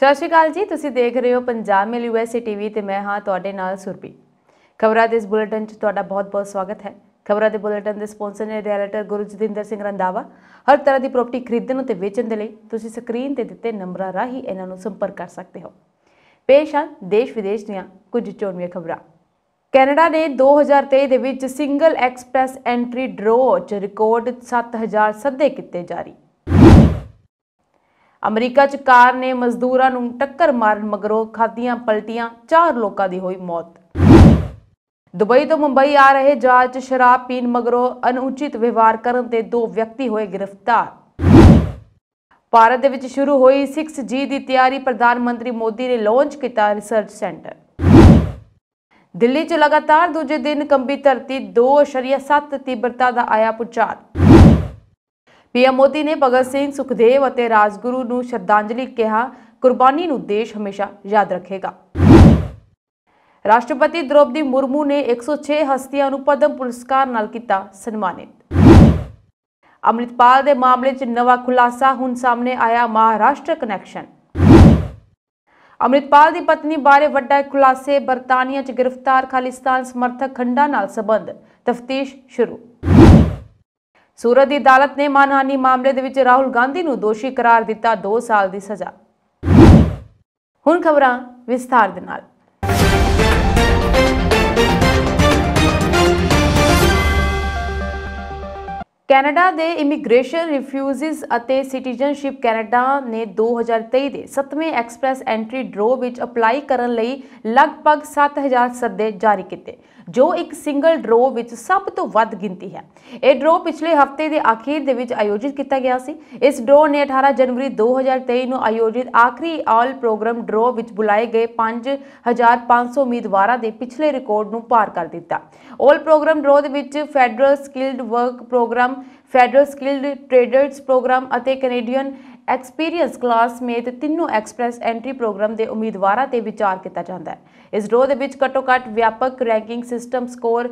ਸਤਿ ਸ਼੍ਰੀ ਅਕਾਲ ਜੀ ਤੁਸੀਂ ਦੇਖ ਰਹੇ ਹੋ ਪੰਜਾਬ ਮੇਲ ਯੂਐਸਏ ਟੀਵੀ ਤੇ ਮੈਂ ਹਾਂ ਤੁਹਾਡੇ ਨਾਲ ਸੁਰਪੀ ਖਬਰਾਂ ਦੇ ਇਸ ਬੁਲੇਟਿਨ 'ਚ ਤੁਹਾਡਾ ਬਹੁਤ-ਬਹੁਤ ਸਵਾਗਤ ਹੈ ਖਬਰਾਂ ਦੇ ਬੁਲੇਟਿਨ ਦੇ ਸਪਾਂਸਰ ਨੇ ਡਾਇਰੈਕਟਰ ਗੁਰਜਿੰਦਰ ਸਿੰਘ ਰੰਦਾਵਾ ਹਰ ਤਰ੍ਹਾਂ ਦੀ ਪ੍ਰਾਪਰਟੀ ਖਰੀਦਣ ਅਤੇ ਵੇਚਣ ਦੇ ਲਈ ਤੁਸੀਂ ਸਕਰੀਨ ਤੇ ਦਿੱਤੇ ਨੰਬਰਾਂ ਰਾਹੀਂ ਇਹਨਾਂ ਨੂੰ ਸੰਪਰਕ ਕਰ ਸਕਦੇ ਹੋ ਪੇਸ਼ ਹਨ ਦੇਸ਼ ਵਿਦੇਸ਼ ਦੀਆਂ ਕੁਝ ਚੋਣਵੀਆਂ ਖਬਰਾਂ ਕੈਨੇਡਾ ਨੇ 2023 ਦੇ ਵਿੱਚ ਸਿੰਗਲ ਐਕਸਪ੍ਰੈਸ ਐਂਟਰੀ ਡਰੋ 'ਚ ਰਿਕਾਰਡ 7000 ਸੱਦੇ ਕੀਤੇ ਜਾਰੀ ਅਮਰੀਕਾ 'ਚ ਕਾਰ ਨੇ ਮਜ਼ਦੂਰਾਂ ਨੂੰ ਟੱਕਰ ਮਾਰਨ ਮਗਰੋਂ ਖਾਦੀਆਂ ਪਲਟੀਆਂ ਚਾਰ ਲੋਕਾਂ ਦੀ ਹੋਈ ਮੌਤ ਦੁਬਈ ਤੋਂ ਮੁੰਬਈ ਆ ਰਹੇ ਜਹਾਜ਼ 'ਚ ਸ਼ਰਾਬ ਪੀਣ ਮਗਰੋਂ ਅਨੁਚਿਤ ਵਿਵਹਾਰ ਕਰਨ ਤੇ ਦੋ ਵਿਅਕਤੀ ਹੋਏ ਗ੍ਰਿਫਤਾਰ ਭਾਰਤ ਦੇ ਵਿੱਚ ਸ਼ੁਰੂ ਹੋਈ 6G ਦੀ ਤਿਆਰੀ ਪ੍ਰਧਾਨ ਮੰਤਰੀ ਮੋਦੀ ਨੇ ਲਾਂਚ ਕੀਤਾ ਰਿਸਰਚ ਸੈਂਟਰ ਦਿੱਲੀ 'ਚ ਲਗਾਤਾਰ ਦੂਜੇ ਦਿਨ ਕੰਬੀ ਧਰਤੀ 2.7 ਤੀਬਰਤਾ ਦਾ ਆਇਆ ਪੁਚਾਰ ਪੀਐਮ ਮੋਦੀ ਨੇ ਭਗਤ ਸਿੰਘ ਸੁਖਦੇਵ ਅਤੇ ਰਾਜਗੁਰੂ ਨੂੰ ਸ਼ਰਧਾਂਜਲੀ ਕਿਹਾ ਕੁਰਬਾਨੀ ਨੂੰ ਦੇਸ਼ ਹਮੇਸ਼ਾ ਯਾਦ ਰੱਖੇਗਾ ਰਾਸ਼ਟਰਪਤੀ ਦ੍ਰੋਪਦੀ ਮੁਰਮੂ ਨੇ 106 ਹਸਤੀਆਂ ਨੂੰ ਪਦਮ ਪੁਰਸਕਾਰ ਨਾਲ ਕੀਤਾ ਸਨਮਾਨਿਤ ਅਮਰਿਤਪਾਲ ਦੇ ਮਾਮਲੇ 'ਚ ਨਵਾਂ ਖੁਲਾਸਾ ਹੁਣ ਸਾਹਮਣੇ ਆਇਆ ਮਹਾਰਾਸ਼ਟਰ ਕਨੈਕਸ਼ਨ ਅਮਰਿਤਪਾਲ ਦੀ ਪਤਨੀ ਬਾਰੇ ਵੱਡਾ ਖੁਲਾਸੇ ਬਰਤਾਨੀਆ 'ਚ ਗ੍ਰਿਫਤਾਰ ਖਾਲਿਸਤਾਨ ਸਮਰਥਕ ਖੰਡਾ ਨਾਲ ਸਬੰਧ ਤਫਤੀਸ਼ ਸ਼ੁਰੂ ਸੂਰਤ ਦੀ ਅਦਾਲਤ ਨੇ ਮਾਨਹਾਨੀ ਮਾਮਲੇ ਦੇ ਵਿੱਚ ਰਾਹੁਲ ਗਾਂਧੀ ਨੂੰ ਦੋਸ਼ੀ ਕਰਾਰ ਦਿੱਤਾ 2 ਸਾਲ ਦੀ ਸਜ਼ਾ ਹੁਣ ਖਬਰਾਂ ਵਿਸਥਾਰ ਦੇ ਨਾਲ ਕੈਨੇਡਾ ਦੇ ਇਮੀਗ੍ਰੇਸ਼ਨ ਰਿਫਿਊਜ਼ਸ ਅਤੇ ਸਿਟੀਜ਼ਨਸ਼ਿਪ ਕੈਨੇਡਾ ਨੇ 2023 ਦੇ 7ਵੇਂ ਐਕਸਪ੍ਰੈਸ ਐਂਟਰੀ ਡਰੋ ਵਿੱਚ ਅਪਲਾਈ ਕਰਨ ਲਈ ਲਗਭਗ 7000 ਸੱਦੇ ਜਾਰੀ ਕੀਤੇ ਜੋ ਇੱਕ ਸਿੰਗਲ ਡਰੋ ਵਿੱਚ ਸਭ ਤੋਂ ਵੱਧ ਗਿਣਤੀ ਹੈ ਇਹ ਡਰੋ ਪਿਛਲੇ ਹਫਤੇ ਦੇ ਅਖੀਰ ਦੇ ਵਿੱਚ ਆਯੋਜਿਤ ਕੀਤਾ ਗਿਆ ਸੀ ਇਸ ਡਰੋ ਨੇ 18 ਜਨਵਰੀ 2023 ਨੂੰ ਆਯੋਜਿਤ ਆਖਰੀ ਆਲ ਪ੍ਰੋਗਰਾਮ ਡਰੋ ਵਿੱਚ ਬੁਲਾਏ ਗਏ 5500 ਉਮੀਦਵਾਰਾਂ ਦੇ ਪਿਛਲੇ ਰਿਕਾਰਡ ਨੂੰ ਪਾਰ ਕਰ ਦਿੱਤਾ ਆਲ ਪ੍ਰੋਗਰਾਮ ਡਰੋ ਦੇ ਵਿੱਚ federal skilled work program federal skilled traders program ਅਤੇ ਕੈਨੇਡੀਅਨ ਐਕਸਪੀਰੀਅੰਸ ਕਲਾਸ ਸਮੇਤ ਤਿੰਨੋਂ ਐਕਸਪ੍ਰੈਸ ਐਂਟਰੀ ਪ੍ਰੋਗਰਾਮ ਦੇ ਉਮੀਦਵਾਰਾਂ ਤੇ ਵਿਚਾਰ ਕੀਤਾ ਜਾਂਦਾ ਹੈ ਇਸ ਰੋ ਦੇ ਵਿੱਚ ਘੱਟੋ-ਘੱਟ ਵਿਆਪਕ ਰੈਂਕਿੰਗ ਸਿਸਟਮ ਸਕੋਰ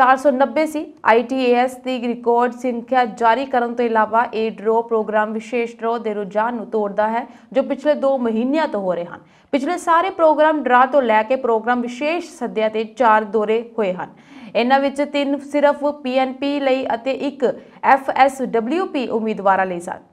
490 ਸੀ ਆਈਟੀਏਐਸ ਦੀ ਰਿਕਾਰਡ ਸੰਖਿਆ ਜਾਰੀ ਕਰਨ ਤੋਂ ਇਲਾਵਾ ਇਹ ਡਰੋ ਪ੍ਰੋਗਰਾਮ ਵਿਸ਼ੇਸ਼ ਡਰੋ ਦੇ ਰੁਝਾਨ ਨੂੰ ਤੋੜਦਾ ਹੈ ਜੋ ਪਿਛਲੇ 2 ਮਹੀਨਿਆਂ ਤੋਂ ਹੋ ਰਹੇ ਹਨ ਪਿਛਲੇ ਸਾਰੇ ਪ੍ਰੋਗਰਾਮ ਡਰਾ ਤੋਂ ਲੈ ਕੇ ਪ੍ਰੋਗਰਾਮ ਵਿਸ਼ੇਸ਼ ਸੱਦਿਆ ਤੇ 4 ਦੌਰੇ ਹੋਏ ਹਨ ਇਹਨਾਂ ਵਿੱਚ 3 ਸਿਰਫ ਪੀਐਨਪੀ ਲਈ ਅਤੇ 1 ਐਫਐਸਡਬਲਯੂਪੀ ਉਮੀਦਵਾਰਾਂ ਲਈ ਸਨ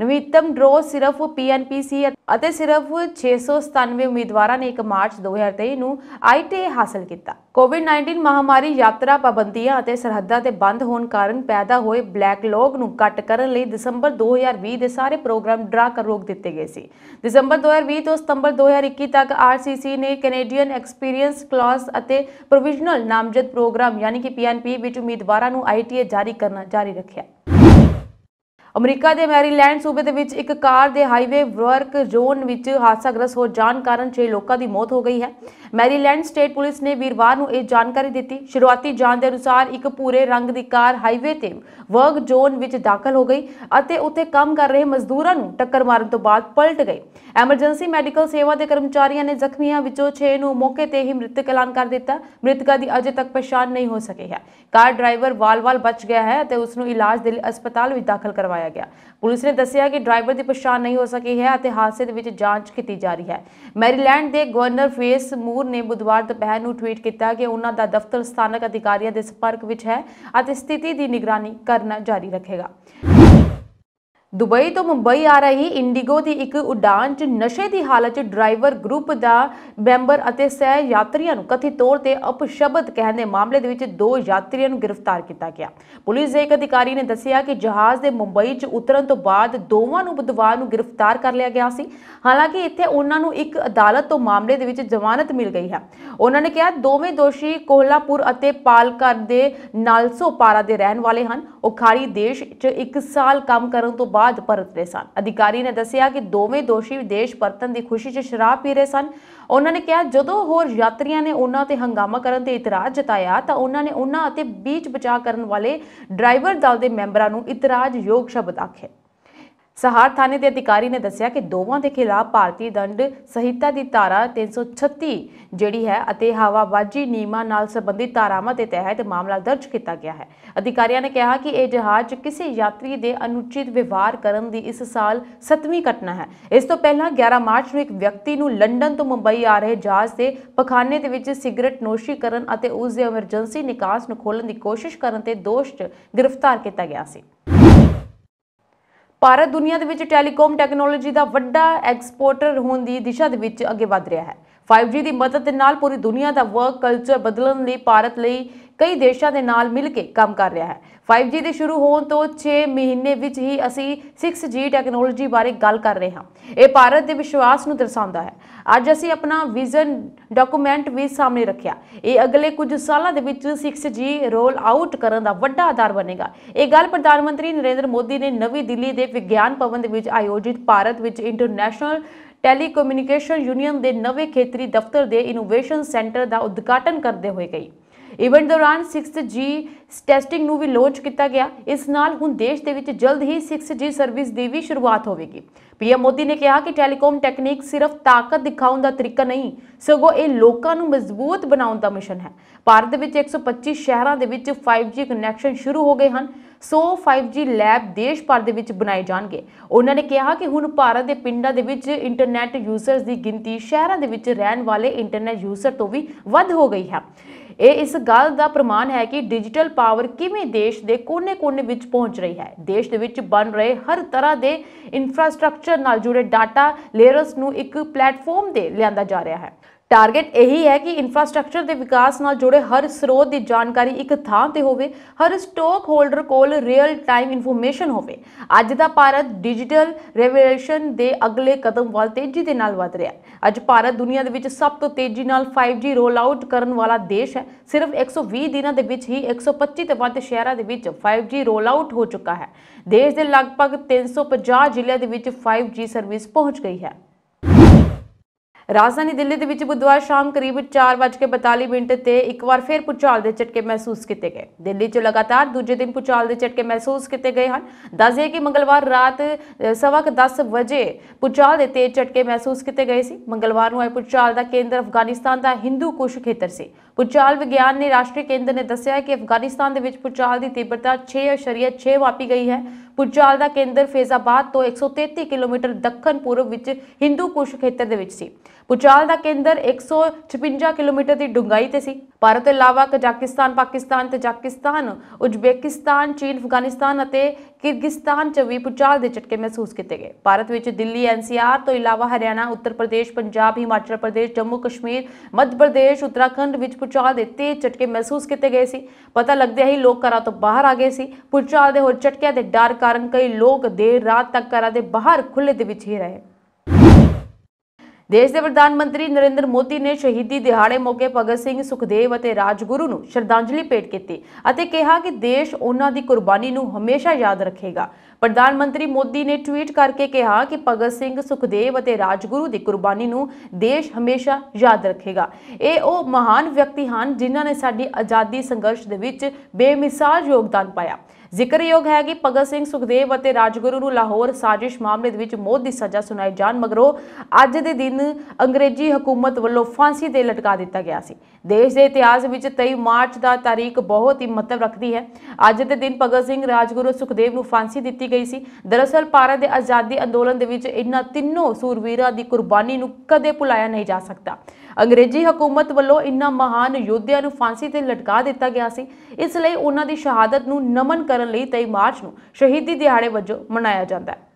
ਨਵੀਨਤਮ ਡਰੋ ਸਿਰਫ ਪੀਐਨਪੀਸੀ ਅਤੇ ਸਿਰਫ 697 ਉਮੀਦਵਾਰਾਂ ਨੇ 1 ਮਾਰਚ 2023 ਨੂੰ ਆਈਟੀ ਹਾਸਲ ਕੀਤਾ ਕੋਵਿਡ-19 ਮਹਾਮਾਰੀ ਯਾਤਰਾ ਪਾਬੰਦੀਆਂ ਅਤੇ ਸਰਹੱਦਾਂ ਦੇ ਬੰਦ ਹੋਣ ਕਾਰਨ ਪੈਦਾ ਹੋਏ ਬਲੈਕ ਲੌਗ ਨੂੰ ਕੱਟ ਕਰਨ ਲਈ ਦਸੰਬਰ 2020 ਦੇ ਸਾਰੇ ਪ੍ਰੋਗਰਾਮ ਡਰਾ ਕਰ ਰੋਕ ਦਿੱਤੇ ਗਏ ਸੀ ਦਸੰਬਰ 2020 ਤੋਂ ਸਤੰਬਰ 2021 ਤੱਕ ਆਰਸੀਸੀ ਨੇ ਕੈਨੇਡੀਅਨ ਐਕਸਪੀਰੀਅੰਸ ਕਲਾਸ ਅਤੇ ਪ੍ਰੋਵੀਜ਼ਨਲ ਨਾਮਜ਼ਦ ਪ੍ਰੋਗਰਾਮ ਯਾਨੀ ਕਿ ਪੀਐਨਪੀ ਵਿੱਚ ਉਮੀਦਵਾਰਾਂ ਨੂੰ ਆਈਟੀਏ ਜਾਰੀ ਕਰਨਾ ਜਾਰੀ ਰੱਖਿਆ ਅਮਰੀਕਾ ਦੇ ਮੈਰੀਲੈਂਡ ਸੂਬੇ ਦੇ ਵਿੱਚ ਇੱਕ ਕਾਰ ਦੇ ਹਾਈਵੇ ਵਰਕ ਜ਼ੋਨ ਵਿੱਚ ਹਾਦਸਾਗ੍ਰਸਤ ਹੋ ਜਾਣ ਕਾਰਨ 6 ਲੋਕਾਂ ਦੀ ਮੌਤ ਹੋ ਗਈ ਹੈ ਮੈਰੀਲੈਂਡ ਸਟੇਟ ਪੁਲਿਸ ਨੇ ਵੀਰਵਾਰ ਨੂੰ ਇਹ ਜਾਣਕਾਰੀ ਦਿੱਤੀ ਸ਼ੁਰੂਆਤੀ ਜਾਣ ਦੇ ਅਨੁਸਾਰ ਇੱਕ ਪੂਰੇ ਰੰਗ ਦੀ ਕਾਰ ਹਾਈਵੇ ਤੇ ਵਰਕ ਜ਼ੋਨ ਵਿੱਚ ਦਾਖਲ ਹੋ ਗਈ ਅਤੇ ਉੱਥੇ ਕੰਮ ਕਰ ਰਹੇ ਮਜ਼ਦੂਰਾਂ ਨੂੰ ਟੱਕਰ ਮਾਰਨ ਤੋਂ ਬਾਅਦ ਪਲਟ ਗਈ ਐਮਰਜੈਂਸੀ ਮੈਡੀਕਲ ਸੇਵਾ ਦੇ ਕਰਮਚਾਰੀਆਂ ਨੇ ਜ਼ਖਮੀਆਂ ਵਿੱਚੋਂ 6 ਨੂੰ ਮੌਕੇ ਤੇ ਹੀ ਮ੍ਰਿਤਕ ਐਲਾਨ ਕਰ ਦਿੱਤਾ ਮ੍ਰਿਤਕਾਂ ਦੀ ਅਜੇ ਤੱਕ ਪਛਾਣ ਨਹੀਂ ਹੋ ਸਕੀ ਹੈ ਕਾਰ ਡਰਾਈਵਰ ਵਾਲ-ਵਾਲ ਬਚ ਗਿਆ ਹੈ ਅਤੇ ਉਸ ਨੂੰ ਇਲਾਜ ਦੇ ਲਈ ਹਸਪਤਾਲ ਵਿੱਚ ਦਾਖਲ ਕਰਵਾਇਆ ਲਿਆ ਗਿਆ ਪੁਲਿਸ ਨੇ ਦੱਸਿਆ ਕਿ ਡਰਾਈਵਰ ਦੀ ਪਛਾਣ ਨਹੀਂ ਹੋ ਸਕੀ ਹੈ ਅਤੇ ਹਾਦਸੇ ਦੇ ਵਿੱਚ ਜਾਂਚ ਕੀਤੀ ਜਾ ਰਹੀ ਹੈ ਮੈਰੀਲੈਂਡ ਦੇ ਗਵਰਨਰ ਫੇਸ ਮੂਰ ਨੇ ਬੁੱਧਵਾਰ ਦੁਪਹਿਰ ਨੂੰ ਟਵੀਟ ਕੀਤਾ ਕਿ ਉਹਨਾਂ ਦਾ ਦਫ਼ਤਰ ਸਥਾਨਕ ਅਧਿਕਾਰੀਆਂ ਦੇ ਸੰਪਰਕ ਵਿੱਚ ਹੈ ਅਤੇ ਸਥਿਤੀ ਦੀ ਨਿਗਰਾਨੀ ਕਰਨਾ ਜਾਰੀ ਰੱਖੇਗਾ ਦੁਬਈ ਤੋਂ ਮੁੰਬਈ ਆ ਰਹੀ ਇੰਡੀਗੋ ਦੀ ਇੱਕ ਉਡਾਨ 'ਚ ਨਸ਼ੇ ਦੀ ਹਾਲਤ 'ਚ ਡਰਾਈਵਰ ਗਰੁੱਪ ਦਾ ਮੈਂਬਰ ਅਤੇ ਸਹਿ ਯਾਤਰੀਆਂ ਨੂੰ ਕਥਿਤ ਤੌਰ ਤੇ ਅਪਸ਼ਬਦ ਕਹਿਣ ਦੇ ਮਾਮਲੇ ਦੇ ਵਿੱਚ ਦੋ ਯਾਤਰੀਆਂ ਨੂੰ ਗ੍ਰਿਫਤਾਰ ਕੀਤਾ ਗਿਆ ਪੁਲਿਸ ਦੇ ਇੱਕ ਅਧਿਕਾਰੀ ਨੇ ਦੱਸਿਆ ਕਿ ਜਹਾਜ਼ ਦੇ ਮੁੰਬਈ 'ਚ ਉਤਰਨ ਤੋਂ ਬਾਅਦ ਦੋਵਾਂ ਨੂੰ ਬੁੱਧਵਾਰ ਨੂੰ ਗ੍ਰਿਫਤਾਰ ਕਰ ਲਿਆ ਗਿਆ ਸੀ ਹਾਲਾਂਕਿ ਇੱਥੇ ਉਹਨਾਂ ਨੂੰ ਇੱਕ ਅਦਾਲਤ ਤੋਂ ਮਾਮਲੇ ਦੇ ਵਿੱਚ ਜ਼ਮਾਨਤ ਮਿਲ ਗਈ ਹੈ ਉਹਨਾਂ ਨੇ ਕਿਹਾ ਦੋਵੇਂ ਦੋਸ਼ੀ ਕੋਹਲਾਪੁਰ ਅਤੇ ਪਾਲਕਰ ਦੇ ਨਾਲਸੋਪਾਰਾ ਦੇ ਰਹਿਣ ਵਾਲੇ ਹਨ ਉਹ ਖਾੜੀ ਦੇਸ਼ 'ਚ 1 ਸਾਲ ਕੰਮ ਕਰਨ ਤੋਂ ਬਾਅਦ ਬਾਅਦ ਪਰਤ ਰਹੇ ਸਨ ਅਧਿਕਾਰੀ ਨੇ ਦੱਸਿਆ ਕਿ ਦੋਵੇਂ ਦੋਸ਼ੀ ਵਿਦੇਸ਼ ਪਰਤਨ ਦੀ ਖੁਸ਼ੀ 'ਚ ਸ਼ਰਾਬ ਪੀ ਰਹੇ ਸਨ ਉਹਨਾਂ ਨੇ ਕਿਹਾ ਜਦੋਂ ਹੋਰ ਯਾਤਰੀਆਂ ਨੇ ਉਹਨਾਂ ਤੇ ਹੰਗਾਮਾ ਕਰਨ ਤੇ ਇਤਰਾਜ਼ ਜਤਾਇਆ ਤਾਂ ਉਹਨਾਂ ਨੇ ਉਹਨਾਂ ਅਤੇ ਬੀਚ ਬਚਾਅ ਕਰਨ ਵਾਲੇ ਡਰਾਈਵਰ ਦਲ ਦੇ ਮੈਂਬਰਾਂ ਨੂੰ ਇਤਰਾਜ਼ਯੋਗ ਸ਼ਬਦ ਆਖੇ ਸਹਾਰ ਥਾਣੇ ਦੇ ਅਧਿਕਾਰੀ ਨੇ ਦੱਸਿਆ ਕਿ ਦੋਵਾਂ ਦੇ ਖਿਲਾਫ ਭਾਰਤੀ ਦੰਡ ਸਹਿਤਾ ਦੀ ਧਾਰਾ 336 ਜਿਹੜੀ ਹੈ ਅਤੇ ਹਵਾਬਾਜੀ ਨਿਯਮਾਂ ਨਾਲ ਸੰਬੰਧਿਤ ਧਾਰਾਵਾਂ ਦੇ ਤਹਿਤ ਮਾਮਲਾ ਦਰਜ ਕੀਤਾ ਗਿਆ ਹੈ ਅਧਿਕਾਰੀਆਂ ਨੇ ਕਿਹਾ ਕਿ ਇਹ ਜਹਾਜ਼ ਕਿਸੇ ਯਾਤਰੀ ਦੇ ਅਨੁਚਿਤ ਵਿਵਹਾਰ ਕਰਨ ਦੀ ਇਸ ਸਾਲ 7ਵੀਂ ਘਟਨਾ ਹੈ ਇਸ ਤੋਂ ਪਹਿਲਾਂ 11 ਮਾਰਚ ਨੂੰ ਇੱਕ ਵਿਅਕਤੀ ਨੂੰ ਲੰਡਨ ਤੋਂ ਮੁੰਬਈ ਆ ਰਹੇ ਜਹਾਜ਼ ਦੇ ਪਖਾਨੇ ਦੇ ਵਿੱਚ ਸਿਗਰਟ ਨੋਸ਼ੀ ਕਰਨ ਅਤੇ ਉਸ ਦੇ ਐਮਰਜੈਂਸੀ ਨਿਕਾਸ ਨੂੰ ਖੋਲਣ ਦੀ ਕੋਸ਼ਿਸ਼ ਕਰਨ ਤੇ ਦੋਸ਼ 'ਚ ਗ੍ਰਿਫਤਾਰ ਕੀਤਾ ਗਿਆ ਸੀ ਭਾਰਤ ਦੁਨੀਆ ਦੇ ਵਿੱਚ ਟੈਲੀਕਾਮ ਟੈਕਨੋਲੋਜੀ ਦਾ ਵੱਡਾ ਐਕਸਪੋਰਟਰ ਹੋਣ ਦੀ ਦਿਸ਼ਾ ਦੇ ਵਿੱਚ ਅੱਗੇ ਵਧ ਰਿਹਾ ਹੈ 5G ਦੀ ਮਦਦ ਨਾਲ ਪੂਰੀ ਦੁਨੀਆ ਦਾ ਵਰਕ ਕਲਚਰ ਬਦਲਣ ਲਈ ਭਾਰਤ ਲਈ ਕਈ ਦੇਸ਼ਾਂ ਦੇ ਨਾਲ ਮਿਲ ਕੇ ਕੰਮ ਕਰ ਰਿਹਾ ਹੈ 5G ਦੇ ਸ਼ੁਰੂ ਹੋਣ ਤੋਂ 6 ਮਹੀਨੇ ਵਿੱਚ ਹੀ ਅਸੀਂ 6G ਟੈਕਨੋਲੋਜੀ ਬਾਰੇ ਗੱਲ ਕਰ ਰਹੇ ਹਾਂ ਇਹ ਭਾਰਤ ਦੇ ਵਿਸ਼ਵਾਸ ਨੂੰ ਦਰਸਾਉਂਦਾ ਹੈ ਅੱਜ ਅਸੀਂ ਆਪਣਾ ਵਿਜ਼ਨ ਡਾਕੂਮੈਂਟ ਵੀ ਸਾਹਮਣੇ ਰੱਖਿਆ ਇਹ ਅਗਲੇ ਕੁਝ ਸਾਲਾਂ ਦੇ ਵਿੱਚ 6G ਰੋਲ ਆਊਟ ਕਰਨ ਦਾ ਵੱਡਾ ਆਧਾਰ ਬਣੇਗਾ ਇਹ ਗੱਲ ਪ੍ਰਧਾਨ ਮੰਤਰੀ ਨਰਿੰਦਰ ਮੋਦੀ ਨੇ ਨਵੀਂ ਦਿੱਲੀ ਦੇ ਵਿਗਿਆਨ ਭਵਨ ਦੇ ਵਿੱਚ ਆਯੋਜਿਤ ਭਾਰਤ ਵਿੱਚ ਇੰਟਰਨੈਸ਼ਨਲ ਟੈਲੀਕਮਿਊਨੀਕੇਸ਼ਨ ਯੂਨੀਅਨ ਦੇ ਨਵੇਂ ਖੇਤਰੀ ਦਫ਼ਤਰ ਦੇ ਇਨੋਵੇਸ਼ਨ ਸੈਂਟਰ ਦਾ ਉਦਘਾਟਨ ਕਰਦੇ ਹੋਏ ਗਈ ਇਵੈਂਟ ਦੌਰਾਨ 6G ਟੈਸਟਿੰਗ ਨੂੰ ਵੀ ਲਾਂਚ ਕੀਤਾ ਗਿਆ ਇਸ ਨਾਲ ਹੁਣ ਦੇਸ਼ ਦੇ ਵਿੱਚ ਜਲਦ ਹੀ 6G ਸਰਵਿਸ ਦੀ ਵੀ ਸ਼ੁਰੂਆਤ ਹੋਵੇਗੀ ਪੀਐਮ ਮੋਦੀ ਨੇ ਕਿਹਾ ਕਿ ਟੈਲੀਕਾਮ ਟੈਕਨੀਕ ਸਿਰਫ ਤਾਕਤ ਦਿਖਾਉਣ ਦਾ ਤਰੀਕਾ ਨਹੀਂ ਸਗੋਂ ਇਹ ਲੋਕਾਂ ਨੂੰ ਮਜ਼ਬੂਤ ਬਣਾਉਣ ਦਾ ਮਿਸ਼ਨ ਹੈ ਭਾਰਤ ਵਿੱਚ 125 ਸ਼ਹਿਰਾਂ ਦੇ ਵਿੱਚ 5G ਕਨੈਕਸ਼ਨ ਸ਼ੁਰੂ ਹੋ ਗਏ ਹਨ ਸੋ 5G ਲੈਬ ਦੇਸ਼ ਭਰ ਦੇ ਵਿੱਚ ਬਣਾਏ ਜਾਣਗੇ ਉਹਨਾਂ ਨੇ ਕਿਹਾ ਕਿ ਹੁਣ ਭਾਰਤ ਦੇ ਪਿੰਡਾਂ ਦੇ ਵਿੱਚ ਇੰਟਰਨੈਟ ਯੂਜ਼ਰਸ ਦੀ ਗਿਣਤੀ ਸ਼ਹਿਰਾਂ ਦੇ ਵਿੱਚ ਰਹਿਣ ਵਾਲੇ ਇੰਟਰਨੈਟ ਯੂਜ਼ਰ ਤੋਂ ਵੀ ਵੱਧ ਹੋ ਗਈ ਹੈ ਇਹ ਇਸ ਗੱਲ ਦਾ ਪ੍ਰਮਾਣ ਹੈ ਕਿ ਡਿਜੀਟਲ ਪਾਵਰ ਕਿਵੇਂ ਦੇਸ਼ ਦੇ ਕੋਨੇ-ਕੋਨੇ ਵਿੱਚ ਪਹੁੰਚ ਰਹੀ ਹੈ ਦੇਸ਼ ਦੇ ਵਿੱਚ ਬਣ ਰਹੇ ਹਰ ਤਰ੍ਹਾਂ ਦੇ ਇਨਫਰਾਸਟ੍ਰਕਚਰ ਨਾਲ ਜੁੜੇ ਡਾਟਾ ਲੇਅਰਸ ਨੂੰ ਇੱਕ ਪਲੇਟਫਾਰਮ ਤੇ ਲਿਆਂਦਾ ਜਾ ਰਿਹਾ ਹੈ ਟਾਰਗੇਟ ਇਹੀ ਹੈ ਕਿ ਇਨਫਰਾਸਟ੍ਰਕਚਰ ਦੇ ਵਿਕਾਸ ਨਾਲ ਜੁੜੇ ਹਰ ਸਰੋਤ ਦੀ ਜਾਣਕਾਰੀ ਇੱਕ ਥਾਂ ਤੇ ਹੋਵੇ ਹਰ ਸਟਾਕ ਹੋਲਡਰ ਕੋਲ ਰੀਅਲ ਟਾਈਮ ਇਨਫੋਰਮੇਸ਼ਨ ਹੋਵੇ ਅੱਜ ਦਾ ਭਾਰਤ ਡਿਜੀਟਲ ਰੈਵੋਲੂਸ਼ਨ ਦੇ ਅਗਲੇ ਕਦਮ ਵੱਲ ਤੇਜ਼ੀ ਦੇ ਨਾਲ ਵਧ ਰਿਹਾ ਹੈ ਅੱਜ ਭਾਰਤ ਦੁਨੀਆ ਦੇ ਵਿੱਚ ਸਭ ਤੋਂ ਤੇਜ਼ੀ ਨਾਲ 5G ਰੋਲ ਆਊਟ ਕਰਨ ਵਾਲਾ ਦੇਸ਼ ਹੈ ਸਿਰਫ 120 ਦਿਨਾਂ ਦੇ ਵਿੱਚ ਹੀ 125 ਤੋਂ ਵੱਧ ਸ਼ਹਿਰਾਂ ਦੇ ਵਿੱਚ 5G ਰੋਲ ਆਊਟ ਹੋ ਚੁੱਕਾ ਹੈ ਦੇਸ਼ ਦੇ ਲਗਭਗ 350 ਜ਼ਿਲ੍ਹਿਆਂ ਦੇ ਵਿੱਚ 5G ਸਰਵਿਸ ਪਹੁੰਚ ਗਈ ਹੈ ਰਾਜਧਾਨੀ ਦਿੱਲੀ ਦੇ ਵਿੱਚ ਬੁੱਧਵਾਰ ਸ਼ਾਮ ਕਰੀਬ 4:42 ਮਿੰਟ ਤੇ ਇੱਕ ਵਾਰ ਫਿਰ ਪੁਚਾਲ ਦੇ ਝਟਕੇ ਮਹਿਸੂਸ ਕੀਤੇ ਗਏ ਦਿੱਲੀ 'ਚ ਲਗਾਤਾਰ ਦੂਜੇ ਦਿਨ ਪੁਚਾਲ ਦੇ ਝਟਕੇ ਮਹਿਸੂਸ ਕੀਤੇ ਗਏ ਹਨ ਦੱਸਿਆ ਕਿ ਮੰਗਲਵਾਰ ਰਾਤ ਸਵਾਕ 10 ਵਜੇ ਪੁਚਾਲ ਦੇ ਤੇਜ਼ ਝਟਕੇ ਮਹਿਸੂਸ ਕੀਤੇ ਗਏ ਸੀ ਮੰਗਲਵਾਰ ਨੂੰ ਇਹ ਪੁਚਾਲ ਦਾ ਕੇਂਦਰ ਅਫਗਾਨਿਸਤਾਨ ਦਾ ਹਿੰਦੂ ਕੁਸ਼ ਖੇਤਰ ਸੀ ਪੁਚਾਲ ਵਿਗਿਆਨ ਨੇ ਰਾਸ਼ਟਰੀ ਕੇਂਦਰ ਨੇ ਦੱਸਿਆ ਕਿ ਅਫਗਾਨਿਸਤਾਨ ਦੇ ਵਿੱਚ ਪੁਚਾਲ ਦੀ ਤੀਬਰਤਾ 6.6 ਮਾਪੀ ਗਈ ਹੈ ਪੁਚਾਲ ਦਾ ਕੇਂਦਰ ਫੇਜ਼ਾਬਾਦ ਤੋਂ 133 ਕਿਲੋਮੀਟਰ ਦੱਖਣ ਪੂਰਬ ਵਿੱਚ ਹਿੰਦੂ ਕੁਸ਼ ਖੇਤਰ ਦੇ ਵਿੱਚ ਸੀ ਪੁਚਾਲ ਦਾ ਕੇਂਦਰ 156 ਕਿਲੋਮੀਟਰ ਦੀ ਡੂੰਘਾਈ ਤੇ ਸੀ ਭਾਰਤ ਦੇ ਇਲਾਵਾ ਕਜ਼ਾਕਿਸਤਾਨ ਪਾਕਿਸਤਾਨ ਜਾਕਿਸਤਾਨ ਉਜ਼ਬੇਕਿਸਤਾਨ ਚੀਨ ਅਫਗਾਨਿਸਤਾਨ ਅਤੇ ਕਿਰਗਿਸਤਾਨ ਚ ਵੀ ਪੁਚਾਲ ਦੇ ਝਟਕੇ ਮਹਿਸੂਸ ਕੀਤੇ ਗਏ ਭਾਰਤ ਵਿੱਚ ਦਿੱਲੀ ਐਨਸੀਆਰ ਤੋਂ ਇਲਾਵਾ ਹਰਿਆਣਾ ਉੱਤਰ ਪ੍ਰਦੇਸ਼ ਪੰਜਾਬ ਹਿਮਾਚਲ ਪ੍ਰਦੇਸ਼ ਜੰਮੂ ਕਸ਼ਮੀਰ ਮੱਧ ਪ੍ਰਦੇਸ਼ ਉੱਤਰਾਖੰਡ ਵਿੱਚ ਪੁਚਾਲ ਦੇ ਤੇਜ਼ ਝਟਕੇ ਮਹਿਸੂਸ ਕੀਤੇ ਗਏ ਸੀ ਪਤਾ ਲੱਗਦਿਆਂ ਹੀ ਲੋਕ ਘਰਾਂ ਤੋਂ ਬਾਹਰ ਆ ਗਏ ਸੀ ਪੁਚਾਲ ਦੇ ਹੋਰ ਝਟਕਿਆਂ ਦੇ ਡਰ ਕਾਰਨ ਕਈ ਲੋਕ ਦੇਰ ਰਾਤ ਤੱਕ ਘਰਾਂ ਦੇ ਬਾਹਰ ਖੁੱਲੇ ਦੇ ਵਿੱਚ ਹੀ ਰਹੇ ਦੇਸ਼ ਦੇ ਪ੍ਰਧਾਨ ਮੰਤਰੀ ਨਰਿੰਦਰ ਮੋਦੀ ਨੇ ਸ਼ਹੀਦੀ ਦਿਹਾੜੇ ਮੌਕੇ ਭਗਤ ਸਿੰਘ ਸੁਖਦੇਵ ਅਤੇ ਰਾਜਗੁਰੂ ਨੂੰ ਸ਼ਰਧਾਂਜਲੀ ਭੇਟ ਕੀਤੀ ਅਤੇ ਕਿਹਾ ਕਿ ਦੇਸ਼ ਉਹਨਾਂ ਦੀ ਕੁਰਬਾਨੀ ਨੂੰ ਹਮੇਸ਼ਾ ਯਾਦ ਰੱਖੇਗਾ ਪ੍ਰਧਾਨ ਮੰਤਰੀ ਮੋਦੀ ਨੇ ਟਵੀਟ ਕਰਕੇ ਕਿਹਾ ਕਿ ਭਗਤ ਸਿੰਘ ਸੁਖਦੇਵ ਅਤੇ ਰਾਜਗੁਰੂ ਦੀ ਕੁਰਬਾਨੀ ਨੂੰ ਦੇਸ਼ ਹਮੇਸ਼ਾ ਯਾਦ ਰੱਖੇਗਾ ਇਹ ਉਹ ਮਹਾਨ ਵਿਅਕਤੀ ਹਨ ਜਿਨ੍ਹਾਂ ਨੇ ਸਾਡੀ ਆਜ਼ਾਦੀ ਸੰਘਰਸ਼ ਦੇ ਵਿੱਚ ਬੇਮਿਸਾਲ ਯੋਗਦਾਨ ਪਾਇਆ ਜ਼ਿਕਰਯੋਗ ਹੈ ਕਿ ਭਗਤ ਸਿੰਘ ਸੁਖਦੇਵ ਅਤੇ ਰਾਜਗੁਰੂ ਨੂੰ ਲਾਹੌਰ ਸਾਜ਼ਿਸ਼ ਮਾਮਲੇ ਦੇ ਵਿੱਚ ਮੌਤ ਦੀ ਸਜ਼ਾ ਸੁਣਾਈ ਜਾਣ ਮਗਰੋਂ ਅੱਜ ਦੇ ਦਿਨ ਅੰਗਰੇਜ਼ੀ ਹਕੂਮਤ ਵੱਲੋਂ ਫਾਂਸੀ ਤੇ ਲਟਕਾ ਦਿੱਤਾ ਗਿਆ ਸੀ ਦੇਸ਼ ਦੇ ਇਤਿਹਾਸ ਵਿੱਚ 23 ਮਾਰਚ ਦਾ ਤਾਰੀਖ ਬਹੁਤ ਹੀ ਮਹੱਤਵ ਰੱਖਦੀ ਹੈ ਅੱਜ ਦੇ ਦਿਨ ਭਗਤ ਸਿੰਘ ਰਾਜਗੁਰੂ ਸੁਖਦੇਵ ਨੂੰ ਫਾਂਸੀ ਦਿੱਤੀ ਗਈ ਸੀ ਦਰਅਸਲ ਭਾਰਤ ਦੇ ਆਜ਼ਾਦੀ ਅੰਦੋਲਨ ਦੇ ਵਿੱਚ ਇਨ੍ਹਾਂ ਤਿੰਨੋਂ ਸੂਰਵੀਰਾਂ ਦੀ ਕੁਰਬਾਨੀ ਨੂੰ ਕਦੇ ਭੁਲਾਇਆ ਨਹੀਂ ਜਾ ਸਕਦਾ ਅੰਗਰੇਜ਼ੀ ਹਕੂਮਤ ਵੱਲੋਂ ਇਨ੍ਹਾਂ ਮਹਾਨ ਯੋਧਿਆਂ ਨੂੰ ਫਾਂਸੀ ਤੇ ਲਟਕਾ ਦਿੱਤਾ ਗਿਆ ਸੀ ਇਸ ਲਈ ਉਹਨਾਂ ਦੀ ਸ਼ਹਾਦਤ ਨੂੰ ਨਮਨ ਕਰ ਕਰਨ ਲਈ 23 ਮਾਰਚ ਨੂੰ ਸ਼ਹੀਦੀ ਦਿਹਾੜੇ ਵਜੋਂ ਮਨਾਇਆ ਜਾਂਦਾ ਹੈ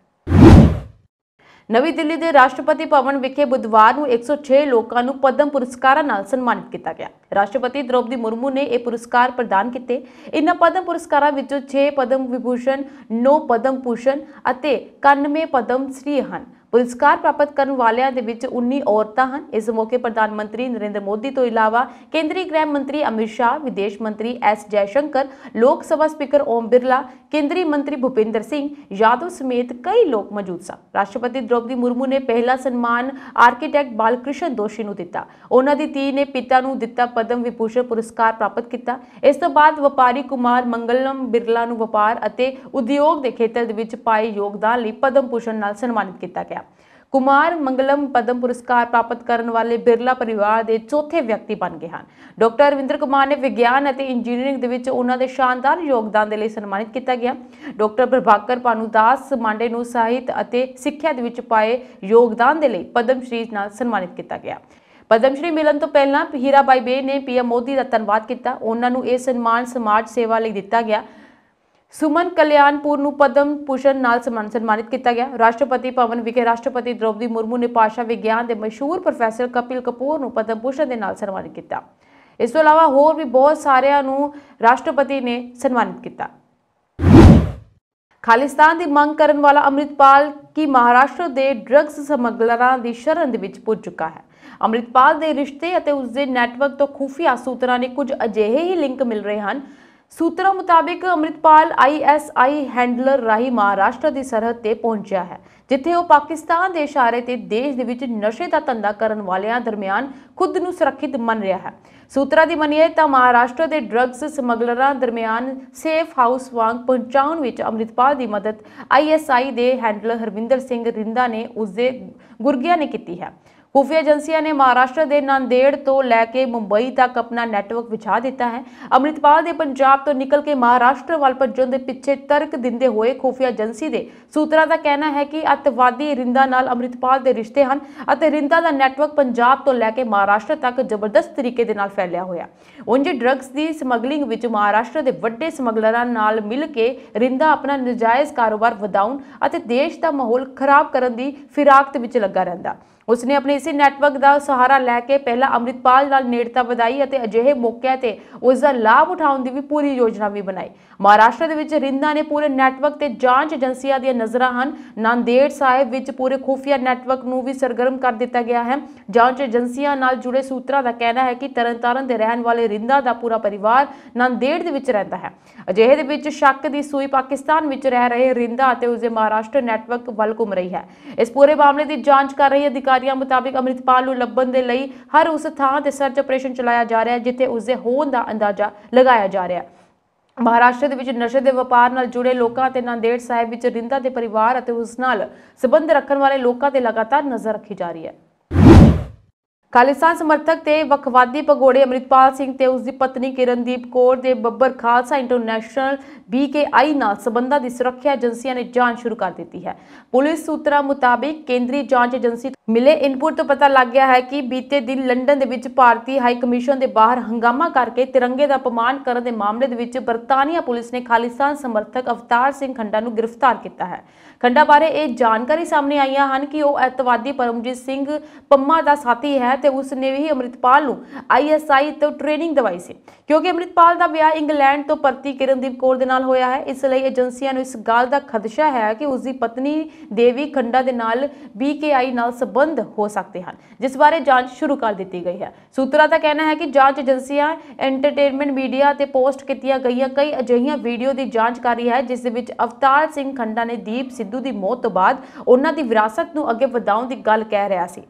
ਨਵੀਂ ਦਿੱਲੀ ਦੇ ਰਾਸ਼ਟਰਪਤੀ ਭਵਨ ਵਿਖੇ ਬੁੱਧਵਾਰ ਨੂੰ 106 ਲੋਕਾਂ ਨੂੰ ਪਦਮ ਪੁਰਸਕਾਰਾਂ ਨਾਲ ਸਨਮਾਨਿਤ ਕੀਤਾ ਗਿਆ ਰਾਸ਼ਟਰਪਤੀ ਦ੍ਰੋਪਦੀ ਮੁਰਮੂ ਨੇ ਇਹ ਪੁਰਸਕਾਰ ਪ੍ਰਦਾਨ ਕੀਤੇ ਇਨ੍ਹਾਂ ਪਦਮ ਪੁਰਸਕਾਰਾਂ ਵਿੱਚੋਂ 6 ਪਦਮ ਵਿਭੂਸ਼ਣ 9 ਪਦਮ ਭੂਸ਼ਣ ਅਤੇ 91 ਪਦਮ ਸ੍ਰੀ ਹਨ ਪੁਰਸਕਾਰ ਪ੍ਰਾਪਤ ਕਰਨ ਵਾਲਿਆਂ ਦੇ ਵਿੱਚ 19 ਔਰਤਾਂ ਹਨ ਇਸ ਮੌਕੇ ਪ੍ਰਧਾਨ ਮੰਤਰੀ ਨਰਿੰਦਰ ਮੋਦੀ ਤੋਂ ਇਲਾਵਾ ਕੇਂਦਰੀ ਗ੍ਰਹਿ ਮੰਤਰੀ ਅਮਿਤ ਸ਼ਾਹ ਵਿਦੇਸ਼ ਮੰਤਰੀ ਐਸ ਜੈਸ਼ੰਕਰ ਲੋਕ ਸਭਾ ਸਪੀਕਰ ਓਮ ਬਿਰਲਾ ਕੇਂਦਰੀ ਮੰਤਰੀ ਭੁਪਿੰਦਰ ਸਿੰਘ ਯਾਦਵ ਸਮੇਤ ਕਈ ਲੋਕ ਮੌਜੂਦ ਸਨ ਰਾਸ਼ਟਰਪਤੀ ਦ੍ਰੋਪਦੀ ਮੁਰਮੂ ਨੇ ਪਹਿਲਾ ਸਨਮਾਨ ਆਰਕੀਟੈਕਟ ਬਾਲਕ੍ਰਿਸ਼ਨ ਦੋਸ਼ੀ ਨੂੰ ਦਿੱਤਾ ਉਹਨਾਂ ਦੀ ਧੀ ਨੇ ਪਿਤਾ ਨੂੰ ਦਿੱਤਾ ਪਦਮ ਵਿਭੂਸ਼ਣ ਪੁਰਸਕਾਰ ਪ੍ਰਾਪਤ ਕੀਤਾ ਇਸ ਤੋਂ ਬਾਅਦ ਵਪਾਰੀ ਕੁਮਾਰ ਮੰਗਲਮ ਬਿਰਲਾ ਨੂੰ ਵਪਾਰ ਅਤੇ ਉਦਯੋਗ ਦੇ ਖੇਤਰ ਦੇ ਵਿੱਚ ਪਾਏ ਯੋਗਦਾਨ ਲਈ ਪਦਮ ਭੂਸ਼ਣ ਨਾਲ ਸਨਮਾਨਿਤ ਕੀਤਾ ਗਿਆ ਹੈ ਕੁਮਾਰ ਮੰਗਲਮ ਪਦਮ ਪੁਰਸਕਾਰ ਪ੍ਰਾਪਤ ਕਰਨ ਵਾਲੇ ਬਿਰਲਾ ਪਰਿਵਾਰ ਦੇ ਚੌਥੇ ਵਿਅਕਤੀ ਬਣ ਗਏ ਹਨ ਡਾਕਟਰ ਰਵਿੰਦਰ ਕੁਮਾਰ ਨੇ ਵਿਗਿਆਨ ਅਤੇ ਇੰਜੀਨੀਅਰਿੰਗ ਦੇ ਵਿੱਚ ਉਹਨਾਂ ਦੇ ਸ਼ਾਨਦਾਰ ਯੋਗਦਾਨ ਦੇ ਲਈ ਸਨਮਾਨਿਤ ਕੀਤਾ ਗਿਆ ਡਾਕਟਰ ਪ੍ਰਭਾਕਰ ਪਾਨੂਦਾਸ ਮਾਂਡੇ ਨੂੰ ਸਾਹਿਤ ਅਤੇ ਸਿੱਖਿਆ ਦੇ ਵਿੱਚ ਪਾਏ ਯੋਗਦਾਨ ਦੇ ਲਈ ਪਦਮ ਸ਼੍ਰੀ ਨਾਲ ਸਨਮਾਨਿਤ ਕੀਤਾ ਗਿਆ ਪਦਮ ਸ਼੍ਰੀ ਮਿਲਣ ਤੋਂ ਪਹਿਲਾਂ ਹੀਰਾਬਾਈ ਬੇ ਨੇ ਪੀਐਮ ਮੋਦੀ ਦਾ ਧੰਨਵਾਦ ਕੀਤਾ ਉਹਨਾਂ ਨੂੰ ਇਹ ਸਨਮਾਨ ਸਮਾਜ ਸੇਵਾ ਲਈ ਦਿੱਤਾ ਗਿਆ ਸੁਮਨ ਕਲਿਆਣਪੁਰ ਨੂੰ ਪਦਮ ਪੂਸ਼ਨ ਨਾਲ ਸਨਮਾਨਿਤ ਕੀਤਾ ਗਿਆ ਰਾਸ਼ਟਰਪਤੀ ਭਵਨ ਵਿਖੇ ਰਾਸ਼ਟਰਪਤੀ ਦ੍ਰੋਪਦੀ ਮੁਰਮੂ ਨੇ ਪਾਸ਼ਾ ਵਿਗਿਆਨ ਦੇ ਮਸ਼ਹੂਰ ਪ੍ਰੋਫੈਸਰ ਕਪਿਲ ਕਪੂਰ ਨੂੰ ਪਦਮ ਪੂਸ਼ਨ ਦੇ ਨਾਲ ਸਨਮਾਨਿਤ ਕੀਤਾ ਇਸ ਤੋਂ ਇਲਾਵਾ ਹੋਰ ਵੀ ਬਹੁਤ ਸਾਰਿਆਂ ਨੂੰ ਰਾਸ਼ਟਰਪਤੀ ਨੇ ਸਨਮਾਨਿਤ ਕੀਤਾ ਖਾਲਿਸਤਾਨ ਦੀ ਮੰਗ ਕਰਨ ਵਾਲਾ ਅਮਰਿਤਪਾਲ ਕੀ ਮਹਾਰਾਸ਼ਟਰ ਦੇ ਡਰੱਗਸ ਸਮਗਲਰਾਂ ਦੀ ਸ਼ਰਨ ਦੇ ਵਿੱਚ ਪੁੱਜ ਚੁੱਕਾ ਹੈ ਅਮਰਿਤਪਾਲ ਦੇ ਰਿਸ਼ਤੇ ਅਤੇ ਉਸ ਦੇ ਨੈਟਵਰਕ ਤੋਂ ਖੂਫੀਆ ਸੂਤਰਾਂ ਨੇ ਕੁਝ ਅਜਿਹੇ ਹੀ ਲਿੰਕ ਮਿਲ ਰਹੇ ਹਨ ਸੂਤਰਾਂ ਮੁਤਾਬਕ ਅਮਰਿਤਪਾਲ ਆਈਐਸਆਈ ਹੈਂਡਲਰ ਰਾਹੀਂ ਮਹਾਰਾਸ਼ਟਰ ਦੀ ਸਰਹੱਦ ਤੇ ਪਹੁੰਚਿਆ ਹੈ ਜਿੱਥੇ ਉਹ ਪਾਕਿਸਤਾਨ ਦੇ ਇਸ਼ਾਰੇ ਤੇ ਦੇਸ਼ ਦੇ ਵਿੱਚ ਨਸ਼ੇ ਦਾ ਧੰਦਾ ਕਰਨ ਵਾਲਿਆਂ ਦਰਮਿਆਨ ਖੁਦ ਨੂੰ ਸੁਰੱਖਿਅਤ ਮੰਨ ਰਿਹਾ ਹੈ ਸੂਤਰਾਂ ਦੀ ਮੰਨੀਏ ਤਾਂ ਮਹਾਰਾਸ਼ਟਰ ਦੇ ਡਰੱਗਸ ਸਮਗਲਰਾਂ ਦਰਮਿਆਨ ਸੇਫ ਹਾਊਸ ਵਾਂਗ ਪਹੁੰਚਾਉਣ ਵਿੱਚ ਅਮਰਿਤਪਾਲ ਦੀ ਮਦਦ ਆਈਐਸਆਈ ਦੇ ਹੈਂਡਲਰ ਹਰਵਿੰਦਰ ਸਿੰਘ ਰਿੰਦਾ ਨੇ ਉਸ ਦੇ ਗੁਰਗਿਆ ਨੇ ਕੀਤੀ ਹੈ ਖੁਫੀਆ ਏਜੰਸੀਆਂ ਨੇ ਮਹਾਰਾਸ਼ਟਰ ਦੇ ਨਾਂਦੇੜ ਤੋਂ ਲੈ ਕੇ ਮੁੰਬਈ ਤੱਕ ਆਪਣਾ ਨੈਟਵਰਕ ਵਿਛਾ ਦਿੱਤਾ ਹੈ ਅਮਰਿਤਪਾਲ ਦੇ ਪੰਜਾਬ ਤੋਂ ਨਿਕਲ ਕੇ ਮਹਾਰਾਸ਼ਟਰ ਵੱਲ ਭੱਜਣ ਦੇ ਪਿੱਛੇ ਤਰਕ ਦਿੰਦੇ ਹੋਏ ਖੁਫੀਆ ਏਜੰਸੀ ਦੇ ਸੂਤਰਾਂ ਦਾ ਕਹਿਣਾ ਹੈ ਕਿ ਅਤਵਾਦੀ ਰਿੰਦਾ ਨਾਲ ਅਮਰਿਤਪਾਲ ਦੇ ਰਿਸ਼ਤੇ ਹਨ ਅਤੇ ਰਿੰਦਾ ਦਾ ਨੈਟਵਰਕ ਪੰਜਾਬ ਤੋਂ ਲੈ ਕੇ ਮਹਾਰਾਸ਼ਟਰ ਤੱਕ ਜ਼ਬਰਦਸਤ ਤਰੀਕੇ ਦੇ ਨਾਲ ਫੈਲਿਆ ਹੋਇਆ ਉਂਝ ਡਰੱਗਸ ਦੀ ਸਮਗਲਿੰਗ ਵਿੱਚ ਮਹਾਰਾਸ਼ਟਰ ਦੇ ਵੱਡੇ ਸਮਗਲਰਾਂ ਨਾਲ ਮਿਲ ਕੇ ਰਿੰਦਾ ਆਪਣਾ ਨਜਾਇਜ਼ ਕਾਰੋਬਾਰ ਵਧਾਉਣ ਅਤੇ ਦੇਸ਼ ਦਾ ਮਾਹੌਲ ਖਰਾਬ ਕਰਨ ਦੀ ਫਿਰਾਕਤ ਵਿੱਚ ਲੱਗਾ ਰਹਿੰਦਾ ਉਸਨੇ ਆਪਣੇ ਇਸੇ ਨੈਟਵਰਕ ਦਾ ਸਹਾਰਾ ਲੈ ਕੇ ਪਹਿਲਾਂ ਅਮਰਿਤਪਾਲ ਨਾਲ ਨੇੜਤਾ ਵਧਾਈ ਅਤੇ ਅਜਿਹੇ ਮੌਕਿਆਂ ਤੇ ਉਸ ਦਾ ਲਾਭ ਉਠਾਉਣ ਦੀ ਵੀ ਪੂਰੀ ਯੋਜਨਾ ਵੀ ਬਣਾਈ ਮਹਾਰਾਸ਼ਟਰ ਦੇ ਵਿੱਚ ਰਿੰਦਾ ਨੇ ਪੂਰੇ ਨੈਟਵਰਕ ਤੇ ਜਾਂਚ ਏਜੰਸੀਆਂ ਦੀਆਂ ਨਜ਼ਰਾਂ ਹਨ ਨਾਂਦੇੜ ਸਾਹਿਬ ਵਿੱਚ ਪੂਰੇ ਖੁਫੀਆ ਨੈਟਵਰਕ ਨੂੰ ਵੀ ਸਰਗਰਮ ਕਰ ਦਿੱਤਾ ਗਿਆ ਹੈ ਜਾਂਚ ਏਜੰਸੀਆਂ ਨਾਲ ਜੁੜੇ ਸੂਤਰਾਂ ਦਾ ਕਹਿਣਾ ਹੈ ਕਿ ਤਰਨਤਾਰਨ ਦੇ ਰਹਿਣ ਵਾਲੇ ਰਿੰਦਾ ਦਾ ਪੂਰਾ ਪਰਿਵਾਰ ਨਾਂਦੇੜ ਦੇ ਵਿੱਚ ਰਹਿੰਦਾ ਹੈ ਅਜਿਹੇ ਦੇ ਵਿੱਚ ਸ਼ੱਕ ਦੀ ਸੂਈ ਪਾਕਿਸਤਾਨ ਵਿੱਚ ਰਹਿ ਰਹੇ ਰਿੰਦਾ ਅਤੇ ਉਸ ਦੇ ਮਹਾਰਾਸ਼ਟਰ ਨੈਟਵਰਕ ਵੱਲ ਘੁੰਮ ਰਹੀ ਹੈ ਇਸ ਪੂਰੇ ਮਾਮਲੇ ਦੀ ਜਾਂਚ ਕਰ ਰਹੀ ਅਧਿਕਾਰੀ ਅਧਿਕਾਰੀਆਂ ਮੁਤਾਬਕ ਅਮਰਿਤਪਾਲ ਨੂੰ ਲੱਭਣ ਦੇ ਲਈ ਹਰ ਉਸ ਥਾਂ ਤੇ ਸਰਚ ਆਪਰੇਸ਼ਨ ਚਲਾਇਆ ਜਾ ਰਿਹਾ ਹੈ ਜਿੱਥੇ ਉਸ ਦੇ ਹੋਣ ਦਾ ਅੰਦਾਜ਼ਾ ਲਗਾਇਆ ਜਾ ਰਿਹਾ ਹੈ ਮਹਾਰਾਸ਼ਟਰ ਦੇ ਵਿੱਚ ਨਸ਼ੇ ਦੇ ਵਪਾਰ ਨਾਲ ਜੁੜੇ ਲੋਕਾਂ ਤੇ ਨਾਂਦੇੜ ਸਾਹਿਬ ਵਿੱਚ ਰਿੰਦਾ ਦੇ ਪਰਿਵਾਰ ਅਤੇ ਉਸ ਨਾਲ ਸਬੰਧ ਰੱਖਣ ਵਾਲੇ ਲੋਕਾਂ ਤੇ ਲਗਾਤਾਰ ਨਜ਼ਰ ਰੱਖੀ ਜਾ ਰਹੀ ਹੈ ਖਾਲਿਸਤਾਨ ਸਮਰਥਕ ਤੇ ਵਖਵਾਦੀ ਪਗੋੜੇ ਅਮਰਿਤਪਾਲ ਸਿੰਘ ਤੇ ਉਸ ਦੀ ਪਤਨੀ ਕਿਰਨਦੀਪ ਕੌਰ ਦੇ ਬੱਬਰ ਖਾਲਸਾ ਇੰਟਰਨੈਸ਼ਨਲ ਬੀਕੇਆਈ ਨਾਲ ਸਬੰਧਾਂ ਦੀ ਸੁਰੱਖਿਆ ਏਜੰਸੀਆਂ ਨੇ ਜਾਂਚ ਸ਼ੁਰੂ ਕਰ ਦਿੱਤੀ ਹੈ ਪੁਲਿਸ ਸੂਤਰਾਂ ਮੁਤਾਬਕ ਕੇਂਦਰੀ ਜਾਂਚ ਏਜੰਸੀ ਮਿਲੇ ਇਨਪੁਟ ਤੋਂ ਪਤਾ ਲੱਗ ਗਿਆ ਹੈ ਕਿ ਬੀਤੇ ਦਿਨ ਲੰਡਨ ਦੇ ਵਿੱਚ ਭਾਰਤੀ ਹਾਈ ਕਮਿਸ਼ਨ ਦੇ ਬਾਹਰ ਹੰਗਾਮਾ ਕਰਕੇ ਤਿਰੰਗੇ ਦਾ ਅਪਮਾਨ ਕਰਨ ਦੇ ਮਾਮਲੇ ਦੇ ਵਿੱਚ ਬਰਤਾਨੀਆ ਪੁਲਿਸ ਨੇ ਖਾਲਿਸਤਾਨ ਸਮਰਥਕ ਅਵਤਾਰ ਸਿੰਘ ਖੰਡਾ ਨੂੰ ਗ੍ਰਿਫਤਾਰ ਕੀਤਾ ਹੈ ਖੰਡਾ ਬਾਰੇ ਇਹ ਜਾਣਕਾਰੀ ਸਾਹਮਣੇ ਆਈਆਂ ਹਨ ਕਿ ਉਹ ਅਤਵਾਦੀ ਪਰਮਜੀਤ ਸਿੰਘ ਪੰਮਾ ਦਾ ਸਾਥੀ ਹੈ ਤੇ ਉਸ ਨੇ ਵੀ ਅਮਰਿਤਪਾਲ ਨੂੰ ਆਈਐਸਆਈ ਤੋਂ ਟ੍ਰੇਨਿੰਗ ਦਵਾਈ ਸੀ ਕਿਉਂਕਿ ਅਮਰਿਤਪਾਲ ਦਾ ਵਿਆਹ ਇੰਗਲੈਂਡ ਤੋਂ ਪਰਤੀ ਕਿਰਨਦੀਪ ਕੌਰ ਦੇ ਨਾਲ ਹੋਇਆ ਹੈ ਇਸ ਲਈ ਏਜੰਸੀਆਂ ਨੂੰ ਇਸ ਗੱਲ ਦਾ ਖਦਸ਼ਾ ਹੈ ਕਿ ਉਸ ਦੀ ਪਤਨੀ ਦੇਵੀ ਖੰਡਾ ਦੇ ਨਾਲ ਬੀਕੇਆਈ ਨਾਲ ਸਬੰਧ ਹੋ ਸਕਦੇ ਹਨ ਜਿਸ ਬਾਰੇ ਜਾਂਚ ਸ਼ੁਰੂ ਕਰ ਦਿੱਤੀ ਗਈ ਹੈ ਸੂਤਰਾਂ ਦਾ ਕਹਿਣਾ ਹੈ ਕਿ ਜਾਂਚ ਏਜੰਸੀਆਂ ਐਂਟਰਟੇਨਮੈਂਟ ਮੀਡੀਆ ਤੇ ਪੋਸਟ ਕੀਤੀਆਂ ਗਈਆਂ ਕਈ ਅਜਿਹੀਆਂ ਵੀਡੀਓ ਦੀ ਜਾਂਚ ਕਰ ਰਹੀ ਹੈ ਜਿਸ ਦੇ ਵਿੱਚ ਅਵਤਾਰ ਸਿੰਘ ਖੰਡਾ ਨੇ ਦੀਪ ਸਿੱਧੂ ਦੀ ਮੌਤ ਤੋਂ ਬਾਅਦ ਉਹਨਾਂ ਦੀ ਵਿਰਾਸਤ ਨੂੰ ਅੱਗੇ ਵਧਾਉਣ ਦੀ ਗੱਲ ਕਹਿ ਰਿਹਾ ਸੀ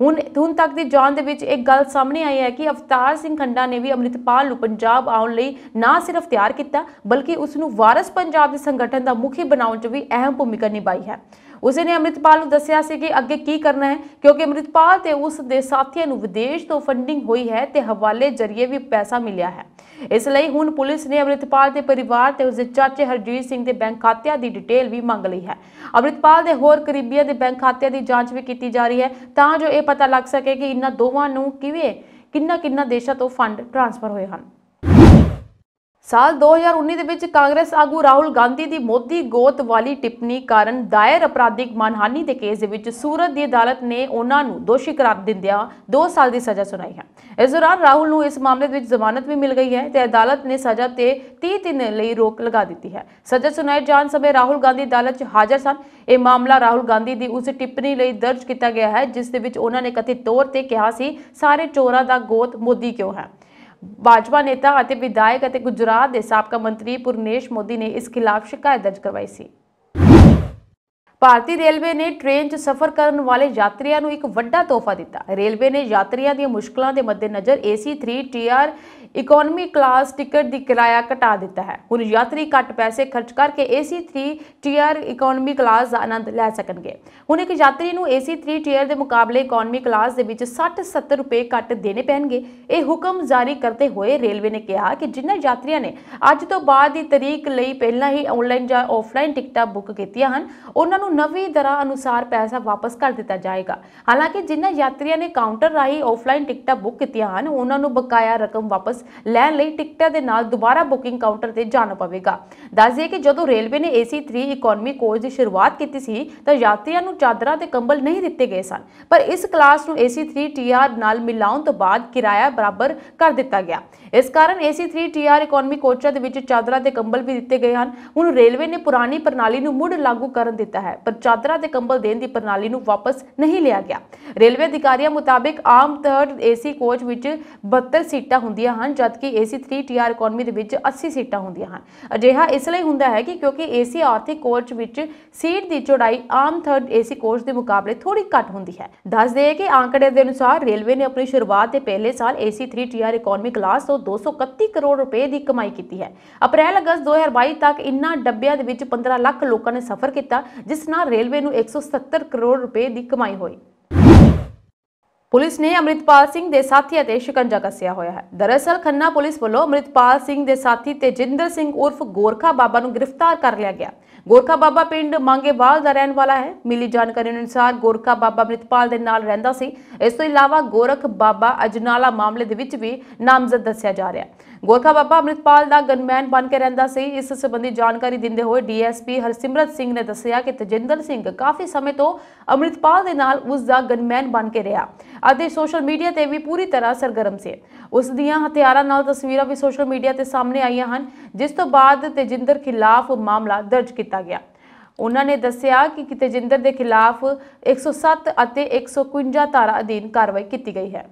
ਹੁਣ ਹੁਣ ਤੱਕ ਦੀ ਜਾਣ ਦੇ ਵਿੱਚ ਇੱਕ ਗੱਲ ਸਾਹਮਣੇ ਆਈ ਹੈ ਕਿ ਅਵਤਾਰ ਸਿੰਘ ਖੰਡਾ ਨੇ ਵੀ ਅਮਰਿਤਪਾਲ ਨੂੰ ਪੰਜਾਬ ਆਉਣ ਲਈ ਨਾ ਸਿਰਫ ਤਿਆਰ ਕੀਤਾ ਬਲਕਿ ਉਸ ਨੂੰ ਵਾਰਸ ਪੰਜਾਬ ਦੇ ਸੰਗਠਨ ਦਾ ਮੁਖੀ ਬਣਾਉਣ 'ਚ ਵੀ ਅਹਿਮ ਭੂਮਿਕਾ ਨਿਭਾਈ ਹੈ ਉਸੇ ਨੇ ਅਮਰਿਤਪਾਲ ਨੂੰ ਦੱਸਿਆ ਸੀ ਕਿ ਅੱਗੇ ਕੀ ਕਰਨਾ ਹੈ ਕਿਉਂਕਿ ਅਮਰਿਤਪਾਲ ਤੇ ਉਸ ਦੇ ਸਾਥੀਆਂ ਨੂੰ ਵਿਦੇਸ਼ ਤੋਂ ਫੰਡਿੰਗ ਹੋਈ ਹੈ ਤੇ ਹਵਾਲੇ ਜ਼ਰੀਏ ਵੀ ਪੈਸਾ ਮਿਲਿਆ ਹੈ ਇਸ ਲਈ ਹੁਣ ਪੁਲਿਸ ਨੇ ਅਮ੍ਰਿਤਪਾਲ ਦੇ ਪਰਿਵਾਰ ਤੇ ਉਸਦੇ ਚਾਚੇ ਹਰਜੀਤ ਸਿੰਘ ਦੇ ਬੈਂਕ ਖਾਤਿਆਂ ਦੀ ਡਿਟੇਲ ਵੀ ਮੰਗ ਲਈ ਹੈ ਅਮ੍ਰਿਤਪਾਲ ਦੇ ਹੋਰ ਕਰੀਬੀਆਂ ਦੇ ਬੈਂਕ ਖਾਤਿਆਂ ਦੀ ਜਾਂਚ ਵੀ ਕੀਤੀ ਜਾ ਰਹੀ ਹੈ ਤਾਂ ਜੋ ਇਹ ਪਤਾ ਲੱਗ ਸਕੇ ਕਿ ਇਨ੍ਹਾਂ ਦੋਵਾਂ ਨੂੰ ਕਿਵੇਂ ਕਿੰਨਾ ਕਿੰਨਾ ਦੇਸ਼ਾਂ ਤੋਂ ਫੰਡ ਟ੍ਰਾਂਸਫਰ ਹੋਏ ਹਨ ਸਾਲ 2019 ਦੇ ਵਿੱਚ ਕਾਂਗਰਸ ਆਗੂ ਰਾਹੁਲ ਗਾਂਧੀ ਦੀ ਮੋਦੀ ਗੋਤ ਵਾਲੀ ਟਿੱਪਣੀ ਕਾਰਨ ਦਾਇਰ ਅਪਰਾਧਿਕ ਮਾਨਹਾਨੀ ਦੇ ਕੇਸ ਦੇ ਵਿੱਚ ਸੂਰਤ ਦੀ ਅਦਾਲਤ ਨੇ ਉਹਨਾਂ ਨੂੰ ਦੋਸ਼ੀ ਕਰਾਰ ਦਿੰਦਿਆਂ 2 ਸਾਲ ਦੀ ਸਜ਼ਾ ਸੁਣਾਈ ਹੈ ਇਸ ਦੌਰਾਨ ਰਾਹੁਲ ਨੂੰ ਇਸ ਮਾਮਲੇ ਵਿੱਚ ਜ਼ਮਾਨਤ ਵੀ ਮਿਲ ਗਈ ਹੈ ਤੇ ਅਦਾਲਤ ਨੇ ਸਜ਼ਾ ਤੇ 30 ਦਿਨ ਲਈ ਰੋਕ ਲਗਾ ਦਿੱਤੀ ਹੈ ਸਜ਼ਾ ਸੁਣਾਏ ਜਾਣ ਸਮੇਂ ਰਾਹੁਲ ਗਾਂਧੀ ਅਦਾਲਤ 'ਚ ਹਾਜ਼ਰ ਸਨ ਇਹ ਮਾਮਲਾ ਰਾਹੁਲ ਗਾਂਧੀ ਦੀ ਉਸ ਟਿੱਪਣੀ ਲਈ ਦਰਜ ਕੀਤਾ ਗਿਆ ਹੈ ਜਿਸ ਦੇ ਵਿੱਚ ਉਹਨਾਂ ਨੇ ਕਥਿਤ ਤੌਰ ਤੇ ਕਿਹਾ ਸੀ ਸਾਰੇ ਚੋਰਾਂ ਦਾ ਗੋਤ ਮੋਦੀ ਕਿਉਂ ਹੈ ਬਾਜਵਾ ਨੇਤਾ ਅਤੇ ਵਿਧਾਇਕ ਅਤੇ ਗੁਜਰਾਤ ਦੇ ਸਾਬਕਾ ਮੰਤਰੀ ਪੁਰਨੇਸ਼ ਮੋਦੀ ਨੇ ਇਸ ਖਿਲਾਫ ਸ਼ਿਕਾਇਤ ਦਰਜ ਕਰਵਾਈ ਸੀ ਭਾਰਤੀ ਰੇਲਵੇ ਨੇ ਟ੍ਰੇਨ 'ਚ ਸਫ਼ਰ ਕਰਨ ਵਾਲੇ ਯਾਤਰੀਆਂ ਨੂੰ ਇੱਕ ਵੱਡਾ ਤੋਹਫਾ ਦਿੱਤਾ ਰੇਲਵੇ ਨੇ ਯਾਤਰੀਆਂ ਦੀਆਂ ਮੁਸ਼ਕਲਾਂ ਦੇ ਮੱਦੇਨਜ਼ਰ AC3 TR economy class ticket ਦੀ ਕਿਰਾਇਆ ਘਟਾ ਦਿੱਤਾ ਹੈ ਹੁਣ ਯਾਤਰੀ ਘੱਟ ਪੈਸੇ ਖਰਚ ਕਰਕੇ AC3 3 ਟਾਇਰ ਇਕਨੋਮੀ ਕਲਾਸ ਦਾ ਆਨੰਦ ਲੈ ਸਕਣਗੇ ਹੁਣ ਇੱਕ ਯਾਤਰੀ ਨੂੰ AC3 3 ਟਾਇਰ ਦੇ ਮੁਕਾਬਲੇ ਇਕਨੋਮੀ ਕਲਾਸ ਦੇ ਵਿੱਚ 60-70 ਰੁਪਏ ਘੱਟ ਦੇਣੇ ਪੈਣਗੇ ਇਹ ਹੁਕਮ ਜਾਰੀ ਕਰਦੇ ਹੋਏ ਰੇਲਵੇ ਨੇ ਕਿਹਾ ਕਿ ਜਿਨ੍ਹਾਂ ਯਾਤਰੀਆਂ ਨੇ ਅੱਜ ਤੋਂ ਬਾਅਦ ਦੀ ਤਰੀਕ ਲਈ ਪਹਿਲਾਂ ਹੀ ਆਨਲਾਈਨ ਜਾਂ ਆਫਲਾਈਨ ਟਿਕਟਾਂ ਬੁੱਕ ਕੀਤੀਆਂ ਹਨ ਉਹਨਾਂ ਨੂੰ ਨਵੀਂ ਦਰਾਂ ਅਨੁਸਾਰ ਪੈਸਾ ਵਾਪਸ ਕਰ ਦਿੱਤਾ ਜਾਏਗਾ ਹਾਲਾਂਕਿ ਜਿਨ੍ਹਾਂ ਯਾਤਰੀਆਂ ਨੇ ਕਾਊਂਟਰ ਰਾਹੀਂ ਆਫਲਾਈਨ ਟਿਕਟਾਂ ਬੁੱਕ ਕੀਤੀਆਂ ਹਨ ਉਹਨਾਂ ਨੂੰ ਬਕਾਇਆ ਰਕਮ ਵਾਪਸ ਬੱਸ ਲੈਣ ਲਈ ਟਿਕਟਾਂ ਦੇ ਨਾਲ ਦੁਬਾਰਾ ਬੁਕਿੰਗ ਕਾਊਂਟਰ ਤੇ ਜਾਣਾ ਪਵੇਗਾ ਦੱਸ ਦਈਏ ਕਿ ਜਦੋਂ ਰੇਲਵੇ ਨੇ AC3 ਇਕਨੋਮੀ ਕੋਚ ਦੀ ਸ਼ੁਰੂਆਤ ਕੀਤੀ ਸੀ ਤਾਂ ਯਾਤਰੀਆਂ ਨੂੰ ਚਾਦਰਾਂ ਤੇ ਕੰਬਲ ਨਹੀਂ ਦਿੱਤੇ ਗਏ ਸਨ ਪਰ ਇਸ ਕਲਾਸ ਨੂੰ AC3 TR ਨਾਲ ਮਿਲਾਉਣ ਤੋਂ ਬਾਅਦ ਕਿਰਾਇਆ ਬਰਾਬਰ ਕਰ ਦਿੱਤਾ ਗਿਆ ਇਸ ਕਾਰਨ AC3 TR ਇਕਨੋਮੀ ਕੋਚਾਂ ਦੇ ਵਿੱਚ ਚਾਦਰਾਂ ਤੇ ਕੰਬਲ ਵੀ ਦਿੱਤੇ ਗਏ ਹਨ ਹੁਣ ਰੇਲਵੇ ਨੇ ਪੁਰਾਣੀ ਪ੍ਰਣਾਲੀ ਨੂੰ ਮੁੜ ਲਾਗੂ ਕਰਨ ਦਿੱਤਾ ਹੈ ਪਰ ਚਾਦਰਾਂ ਤੇ ਕੰਬਲ ਦੇਣ ਦੀ ਪ੍ਰਣਾਲੀ ਨੂੰ ਵਾਪਸ ਨਹੀਂ ਲਿਆ ਗਿਆ ਰੇਲਵੇ ਅਧਿਕਾਰੀਆਂ ਮੁਤਾਬਕ ਆਮ ਤੌਰ ਏਸੀ ਕੋਚ ਵਿੱਚ 72 ਸੀਟਾਂ ਹੁੰਦੀਆਂ ਹਨ ਹਨ ਜਦਕਿ AC3 TR ਇਕਨੋਮੀ ਦੇ ਵਿੱਚ 80 ਸੀਟਾਂ ਹੁੰਦੀਆਂ ਹਨ ਅਜਿਹਾ ਇਸ ਲਈ ਹੁੰਦਾ ਹੈ ਕਿ ਕਿਉਂਕਿ AC ਆਰਥਿਕ ਕੋਚ ਵਿੱਚ ਸੀਟ ਦੀ ਚੌੜਾਈ ਆਮ ਥਰਡ AC ਕੋਚ ਦੇ ਮੁਕਾਬਲੇ ਥੋੜੀ ਘੱਟ ਹੁੰਦੀ ਹੈ ਦੱਸ ਦਈਏ ਕਿ ਆંકੜੇ ਦੇ ਅਨੁਸਾਰ ਰੇਲਵੇ ਨੇ ਆਪਣੀ ਸ਼ੁਰੂਆਤ ਦੇ ਪਹਿਲੇ ਸਾਲ AC3 TR ਇਕਨੋਮੀ ਕਲਾਸ ਤੋਂ 231 ਕਰੋੜ ਰੁਪਏ ਦੀ ਕਮਾਈ ਕੀਤੀ ਹੈ ਅਪ੍ਰੈਲ ਅਗਸਤ 2022 ਤੱਕ ਇਨ੍ਹਾਂ ਡੱਬਿਆਂ ਦੇ ਵਿੱਚ 15 ਲੱਖ ਲੋਕਾਂ ਨੇ ਸਫ਼ਰ ਕੀਤਾ ਜਿਸ ਨਾਲ ਰੇਲਵੇ ਨੂੰ 170 ਕਰੋੜ ਰੁਪਏ ਦੀ ਕਮਾਈ ਹੋਈ ਪੁਲਿਸ ਨੇ ਅਮਰਿਤਪਾਲ ਸਿੰਘ ਦੇ ਸਾਥੀਆਂ ਤੇ ਸ਼ਿਕੰਜਾ ਕੱਸਿਆ ਹੋਇਆ ਹੈ ਦਰਅਸਲ ਖੰਨਾ ਪੁਲਿਸ ਵੱਲੋਂ ਅਮਰਿਤਪਾਲ ਸਿੰਘ ਦੇ ਸਾਥੀ ਤੇਜਿੰਦਰ ਸਿੰਘ ਉਰਫ ਗੋਰਖਾ ਬਾਬਾ ਨੂੰ ਗ੍ਰਿਫਤਾਰ ਕਰ ਲਿਆ ਗਿਆ ਗੋਰਖਾ ਬਾਬਾ ਪਿੰਡ ਮੰਗੇਵਾਲ ਦਾ ਰਹਿਣ ਵਾਲਾ ਹੈ ਮਿਲੀ ਜਾਣਕਾਰੀ ਅਨੁਸਾਰ ਗੋਰਖਾ ਬਾਬਾ ਅਮਰਿਤਪਾਲ ਦੇ ਨਾਲ ਰਹਿੰਦਾ ਸੀ ਇਸ ਤੋਂ ਇਲਾਵਾ ਗੋਰਖ ਬਾਬਾ ਅਜਨਾਲਾ ਮਾਮਲੇ ਦੇ ਵਿੱਚ ਵੀ ਨਾਮਜ਼ਦ ਦੱਸਿਆ ਜਾ ਰਿਹਾ ਹੈ ਗੋਰਖਾ ਬਾਬਾ ਅਮਰਿਤਪਾਲ ਦਾ ਗਨਮੈਨ ਬਣ ਕੇ ਰਹਿੰਦਾ ਸੀ ਇਸ ਸੰਬੰਧੀ ਜਾਣਕਾਰੀ ਦਿੰਦੇ ਹੋਏ ਡੀਐਸਪੀ ਹਰਸਿਮਰਤ ਸਿੰਘ ਨੇ ਦੱਸਿਆ ਕਿ ਤਜਿੰਦਰ ਸਿੰਘ ਕਾਫੀ ਸਮੇਂ ਤੋਂ ਅਮਰਿਤਪਾਲ ਦੇ ਨਾਲ ਉਸ ਦਾ ਗਨਮੈਨ ਬਣ ਕੇ ਰਿਹਾ ਅਤੇ ਸੋਸ਼ਲ ਮੀਡੀਆ ਤੇ ਵੀ ਪੂਰੀ ਤਰ੍ਹਾਂ ਸਰਗਰਮ ਸੀ ਉਸ ਦੀਆਂ ਹਥਿਆਰਾਂ ਨਾਲ ਤਸਵੀਰਾਂ ਵੀ ਸੋਸ਼ਲ ਮੀਡੀਆ ਤੇ ਸਾਹਮਣੇ ਆਈਆਂ ਹਨ ਜਿਸ ਤੋਂ ਬਾਅਦ ਤੇਜਿੰਦਰ ਖਿਲਾਫ ਮਾਮਲਾ ਦਰਜ ਕੀਤਾ ਗਿਆ ਉਹਨਾਂ ਨੇ ਦੱਸਿਆ ਕਿ ਤੇਜਿੰਦਰ ਦੇ ਖਿਲਾਫ 107 ਅਤੇ 151 ਧਾਰਾ ਅਧੀਨ ਕਾਰਵਾਈ ਕੀਤੀ ਗਈ ਹੈ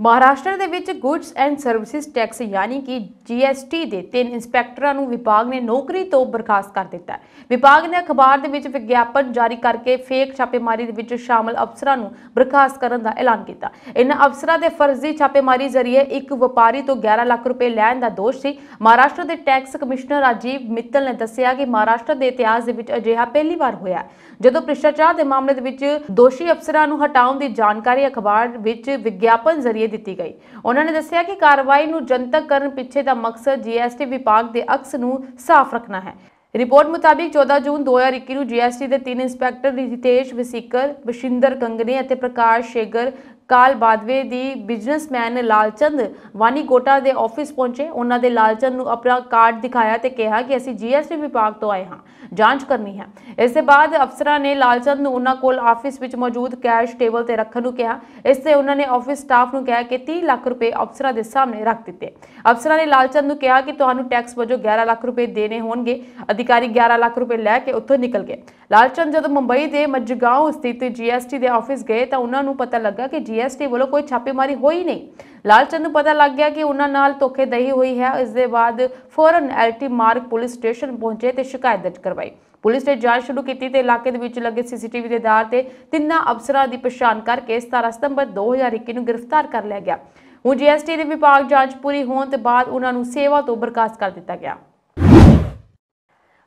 ਮਹਾਰਾਸ਼ਟਰ ਦੇ ਵਿੱਚ ਗੁੱਡਸ ਐਂਡ ਸਰਵਿਸਿਜ਼ ਟੈਕਸ ਯਾਨੀ ਕਿ ਜੀਐਸਟੀ ਦੇ ਤਿੰਨ ਇੰਸਪੈਕਟਰਾਂ ਨੂੰ ਵਿਭਾਗ ਨੇ ਨੌਕਰੀ ਤੋਂ ਬਰਖਾਸਤ ਕਰ ਦਿੱਤਾ ਵਿਭਾਗ ਨੇ ਅਖਬਾਰ ਦੇ ਵਿੱਚ ਵਿਗਿਆਪਨ ਜਾਰੀ ਕਰਕੇ ਫੇਕ ਛਾਪੇਮਾਰੀ ਦੇ ਵਿੱਚ ਸ਼ਾਮਲ ਅਫਸਰਾਂ ਨੂੰ ਬਰਖਾਸਤ ਕਰਨ ਦਾ ਐਲਾਨ ਕੀਤਾ ਇਨ੍ਹਾਂ ਅਫਸਰਾਂ ਦੇ ਫਰਜ਼ੀ ਛਾਪੇਮਾਰੀ ਜ਼ਰੀਏ ਇੱਕ ਵਪਾਰੀ ਤੋਂ 11 ਲੱਖ ਰੁਪਏ ਲੈਣ ਦਾ ਦੋਸ਼ ਸੀ ਮਹਾਰਾਸ਼ਟਰ ਦੇ ਟੈਕਸ ਕਮਿਸ਼ਨਰ ਰਾਜੀਵ ਮਿੱਤਲ ਨੇ ਦੱਸਿਆ ਕਿ ਮਹਾਰਾਸ਼ਟਰ ਦੇ ਇਤਿਹਾਸ ਦੇ ਵਿੱਚ ਅਜਿਹਾ ਪਹਿਲੀ ਵਾਰ ਹੋਇਆ ਜਦੋਂ ਭ੍ਰਿਸ਼ਟਾਚਾਰ ਦੇ ਮਾਮਲੇ ਦੇ ਵਿੱਚ ਦੋਸ਼ੀ ਅਫਸਰਾਂ ਨੂੰ ਹਟਾਉਣ ਦੀ ਜਾਣਕਾਰੀ ਅਖਬਾਰ ਵਿੱਚ ਵਿਗਿਆਪਨ ਜ਼ਰੀਏ ਦਿੱਤੀ ਗਈ ਉਹਨਾਂ ਨੇ ਦੱਸਿਆ ਕਿ ਕਾਰਵਾਈ ਨੂੰ ਜਨਤਕ ਕਰਨ ਪਿੱਛੇ ਦਾ ਮਕਸਦ ਜੀਐਸਟੀ ਵਿਭਾਗ ਦੇ ਅਕਸ ਨੂੰ ਸਾਫ਼ ਰੱਖਣਾ ਹੈ ਰਿਪੋਰਟ ਮੁਤਾਬਿਕ 14 ਜੂਨ 2021 ਨੂੰ ਜੀਐਸਟੀ ਦੇ ਤਿੰਨ ਇੰਸਪੈਕਟਰ ਰਿਤੇਸ਼ ਵਸੀਕਰ ਬਸ਼ਿੰਦਰ ਕੰਗਨੇ ਅਤੇ ਪ੍ਰਕਾਸ਼ ਸ਼ੇਗਰ ਕਾਲ ਬਾਦਵੇ ਦੀ ਬਿਜ਼ਨਸਮੈਨ ਲਾਲਚੰਦ ਵਾਨੀਕੋਟਾ ਦੇ ਆਫਿਸ ਪਹੁੰਚੇ ਉਹਨਾਂ ਦੇ ਲਾਲਚੰਦ ਨੂੰ ਆਪਣਾ ਕਾਰਡ ਦਿਖਾਇਆ ਤੇ ਕਿਹਾ ਕਿ ਅਸੀਂ ਜੀਐਸਟੀ ਵਿਭਾਗ ਤੋਂ ਆਏ ਹਾਂ ਜਾਂਚ ਕਰਨੀ ਹੈ ਇਸ ਦੇ ਬਾਅਦ ਅਫਸਰਾਂ ਨੇ ਲਾਲਚੰਦ ਨੂੰ ਉਹਨਾਂ ਕੋਲ ਆਫਿਸ ਵਿੱਚ ਮੌਜੂਦ ਕੈਸ਼ ਟੇਬਲ ਤੇ ਰੱਖਣ ਨੂੰ ਕਿਹਾ ਇਸ ਤੇ ਉਹਨਾਂ ਨੇ ਆਫਿਸ ਸਟਾਫ ਨੂੰ ਕਿਹਾ ਕਿ 30 ਲੱਖ ਰੁਪਏ ਅਫਸਰਾਂ ਦੇ ਸਾਹਮਣੇ ਰੱਖ ਦਿੱਤੇ ਅਫਸਰਾਂ ਨੇ ਲਾਲਚੰਦ ਨੂੰ ਕਿਹਾ ਕਿ ਤੁਹਾਨੂੰ ਟੈਕਸ ਵਜੋਂ 11 ਲੱਖ ਰੁਪਏ ਦੇਣੇ ਹੋਣਗੇ ਅਧਿਕਾਰੀ 11 ਲੱਖ ਰੁਪਏ ਲੈ ਕੇ ਉੱਥੋਂ ਨਿਕਲ ਗਏ ਲਾਲਚੰਦ ਜਦੋਂ ਮੁੰਬਈ ਦੇ ਮੱਜਗਾਉਂ ਸਥਿਤ ਜੀਐਸਟੀ ਦੇ ਆਫਿਸ ਗਏ ਤਾਂ ਉਹਨਾਂ ਨੂੰ ਪਤਾ ਲੱਗਾ ਕਿ ਜੀਐਸਟੀ ਵੱਲੋਂ ਕੋਈ ਛਾਪੇਮਾਰੀ ਹੋਈ ਨਹੀਂ ਲਾਲਚੰਦ ਨੂੰ ਪਤਾ ਲੱਗ ਗਿਆ ਕਿ ਉਹਨਾਂ ਨਾਲ ਧੋਖੇਦਹੀ ਹੋਈ ਹੈ ਇਸ ਦੇ ਬਾਅਦ ਫੌਰਨ ਐਲਟੀ ਮਾਰਕ ਪੁਲਿਸ ਸਟੇਸ਼ਨ ਪਹੁੰਚੇ ਤੇ ਸ਼ਿਕਾਇਤ ਦਰਜ ਕਰਵਾਈ ਪੁਲਿਸ ਨੇ ਜਾਂਚ ਸ਼ੁਰੂ ਕੀਤੀ ਤੇ ਇਲਾਕੇ ਦੇ ਵਿੱਚ ਲੱਗੇ ਸੀਸੀਟੀਵੀ ਦੇ ਆਧਾਰ ਤੇ ਤਿੰਨਾਂ ਅਫਸਰਾਂ ਦੀ ਪਛਾਣ ਕਰਕੇ 17 ਸਤੰਬਰ 2021 ਨੂੰ ਗ੍ਰਿਫਤਾਰ ਕਰ ਲਿਆ ਗਿਆ ਹੁਣ ਜੀਐਸਟੀ ਦੇ ਵਿਭਾਗ ਜਾਂਚ ਪੂਰੀ ਹੋਣ ਤੇ ਬਾਅਦ ਉਹਨਾਂ ਨੂੰ ਸੇਵਾ ਤੋਂ ਬਰਖਾਸਤ ਕਰ ਦਿੱਤਾ ਗਿਆ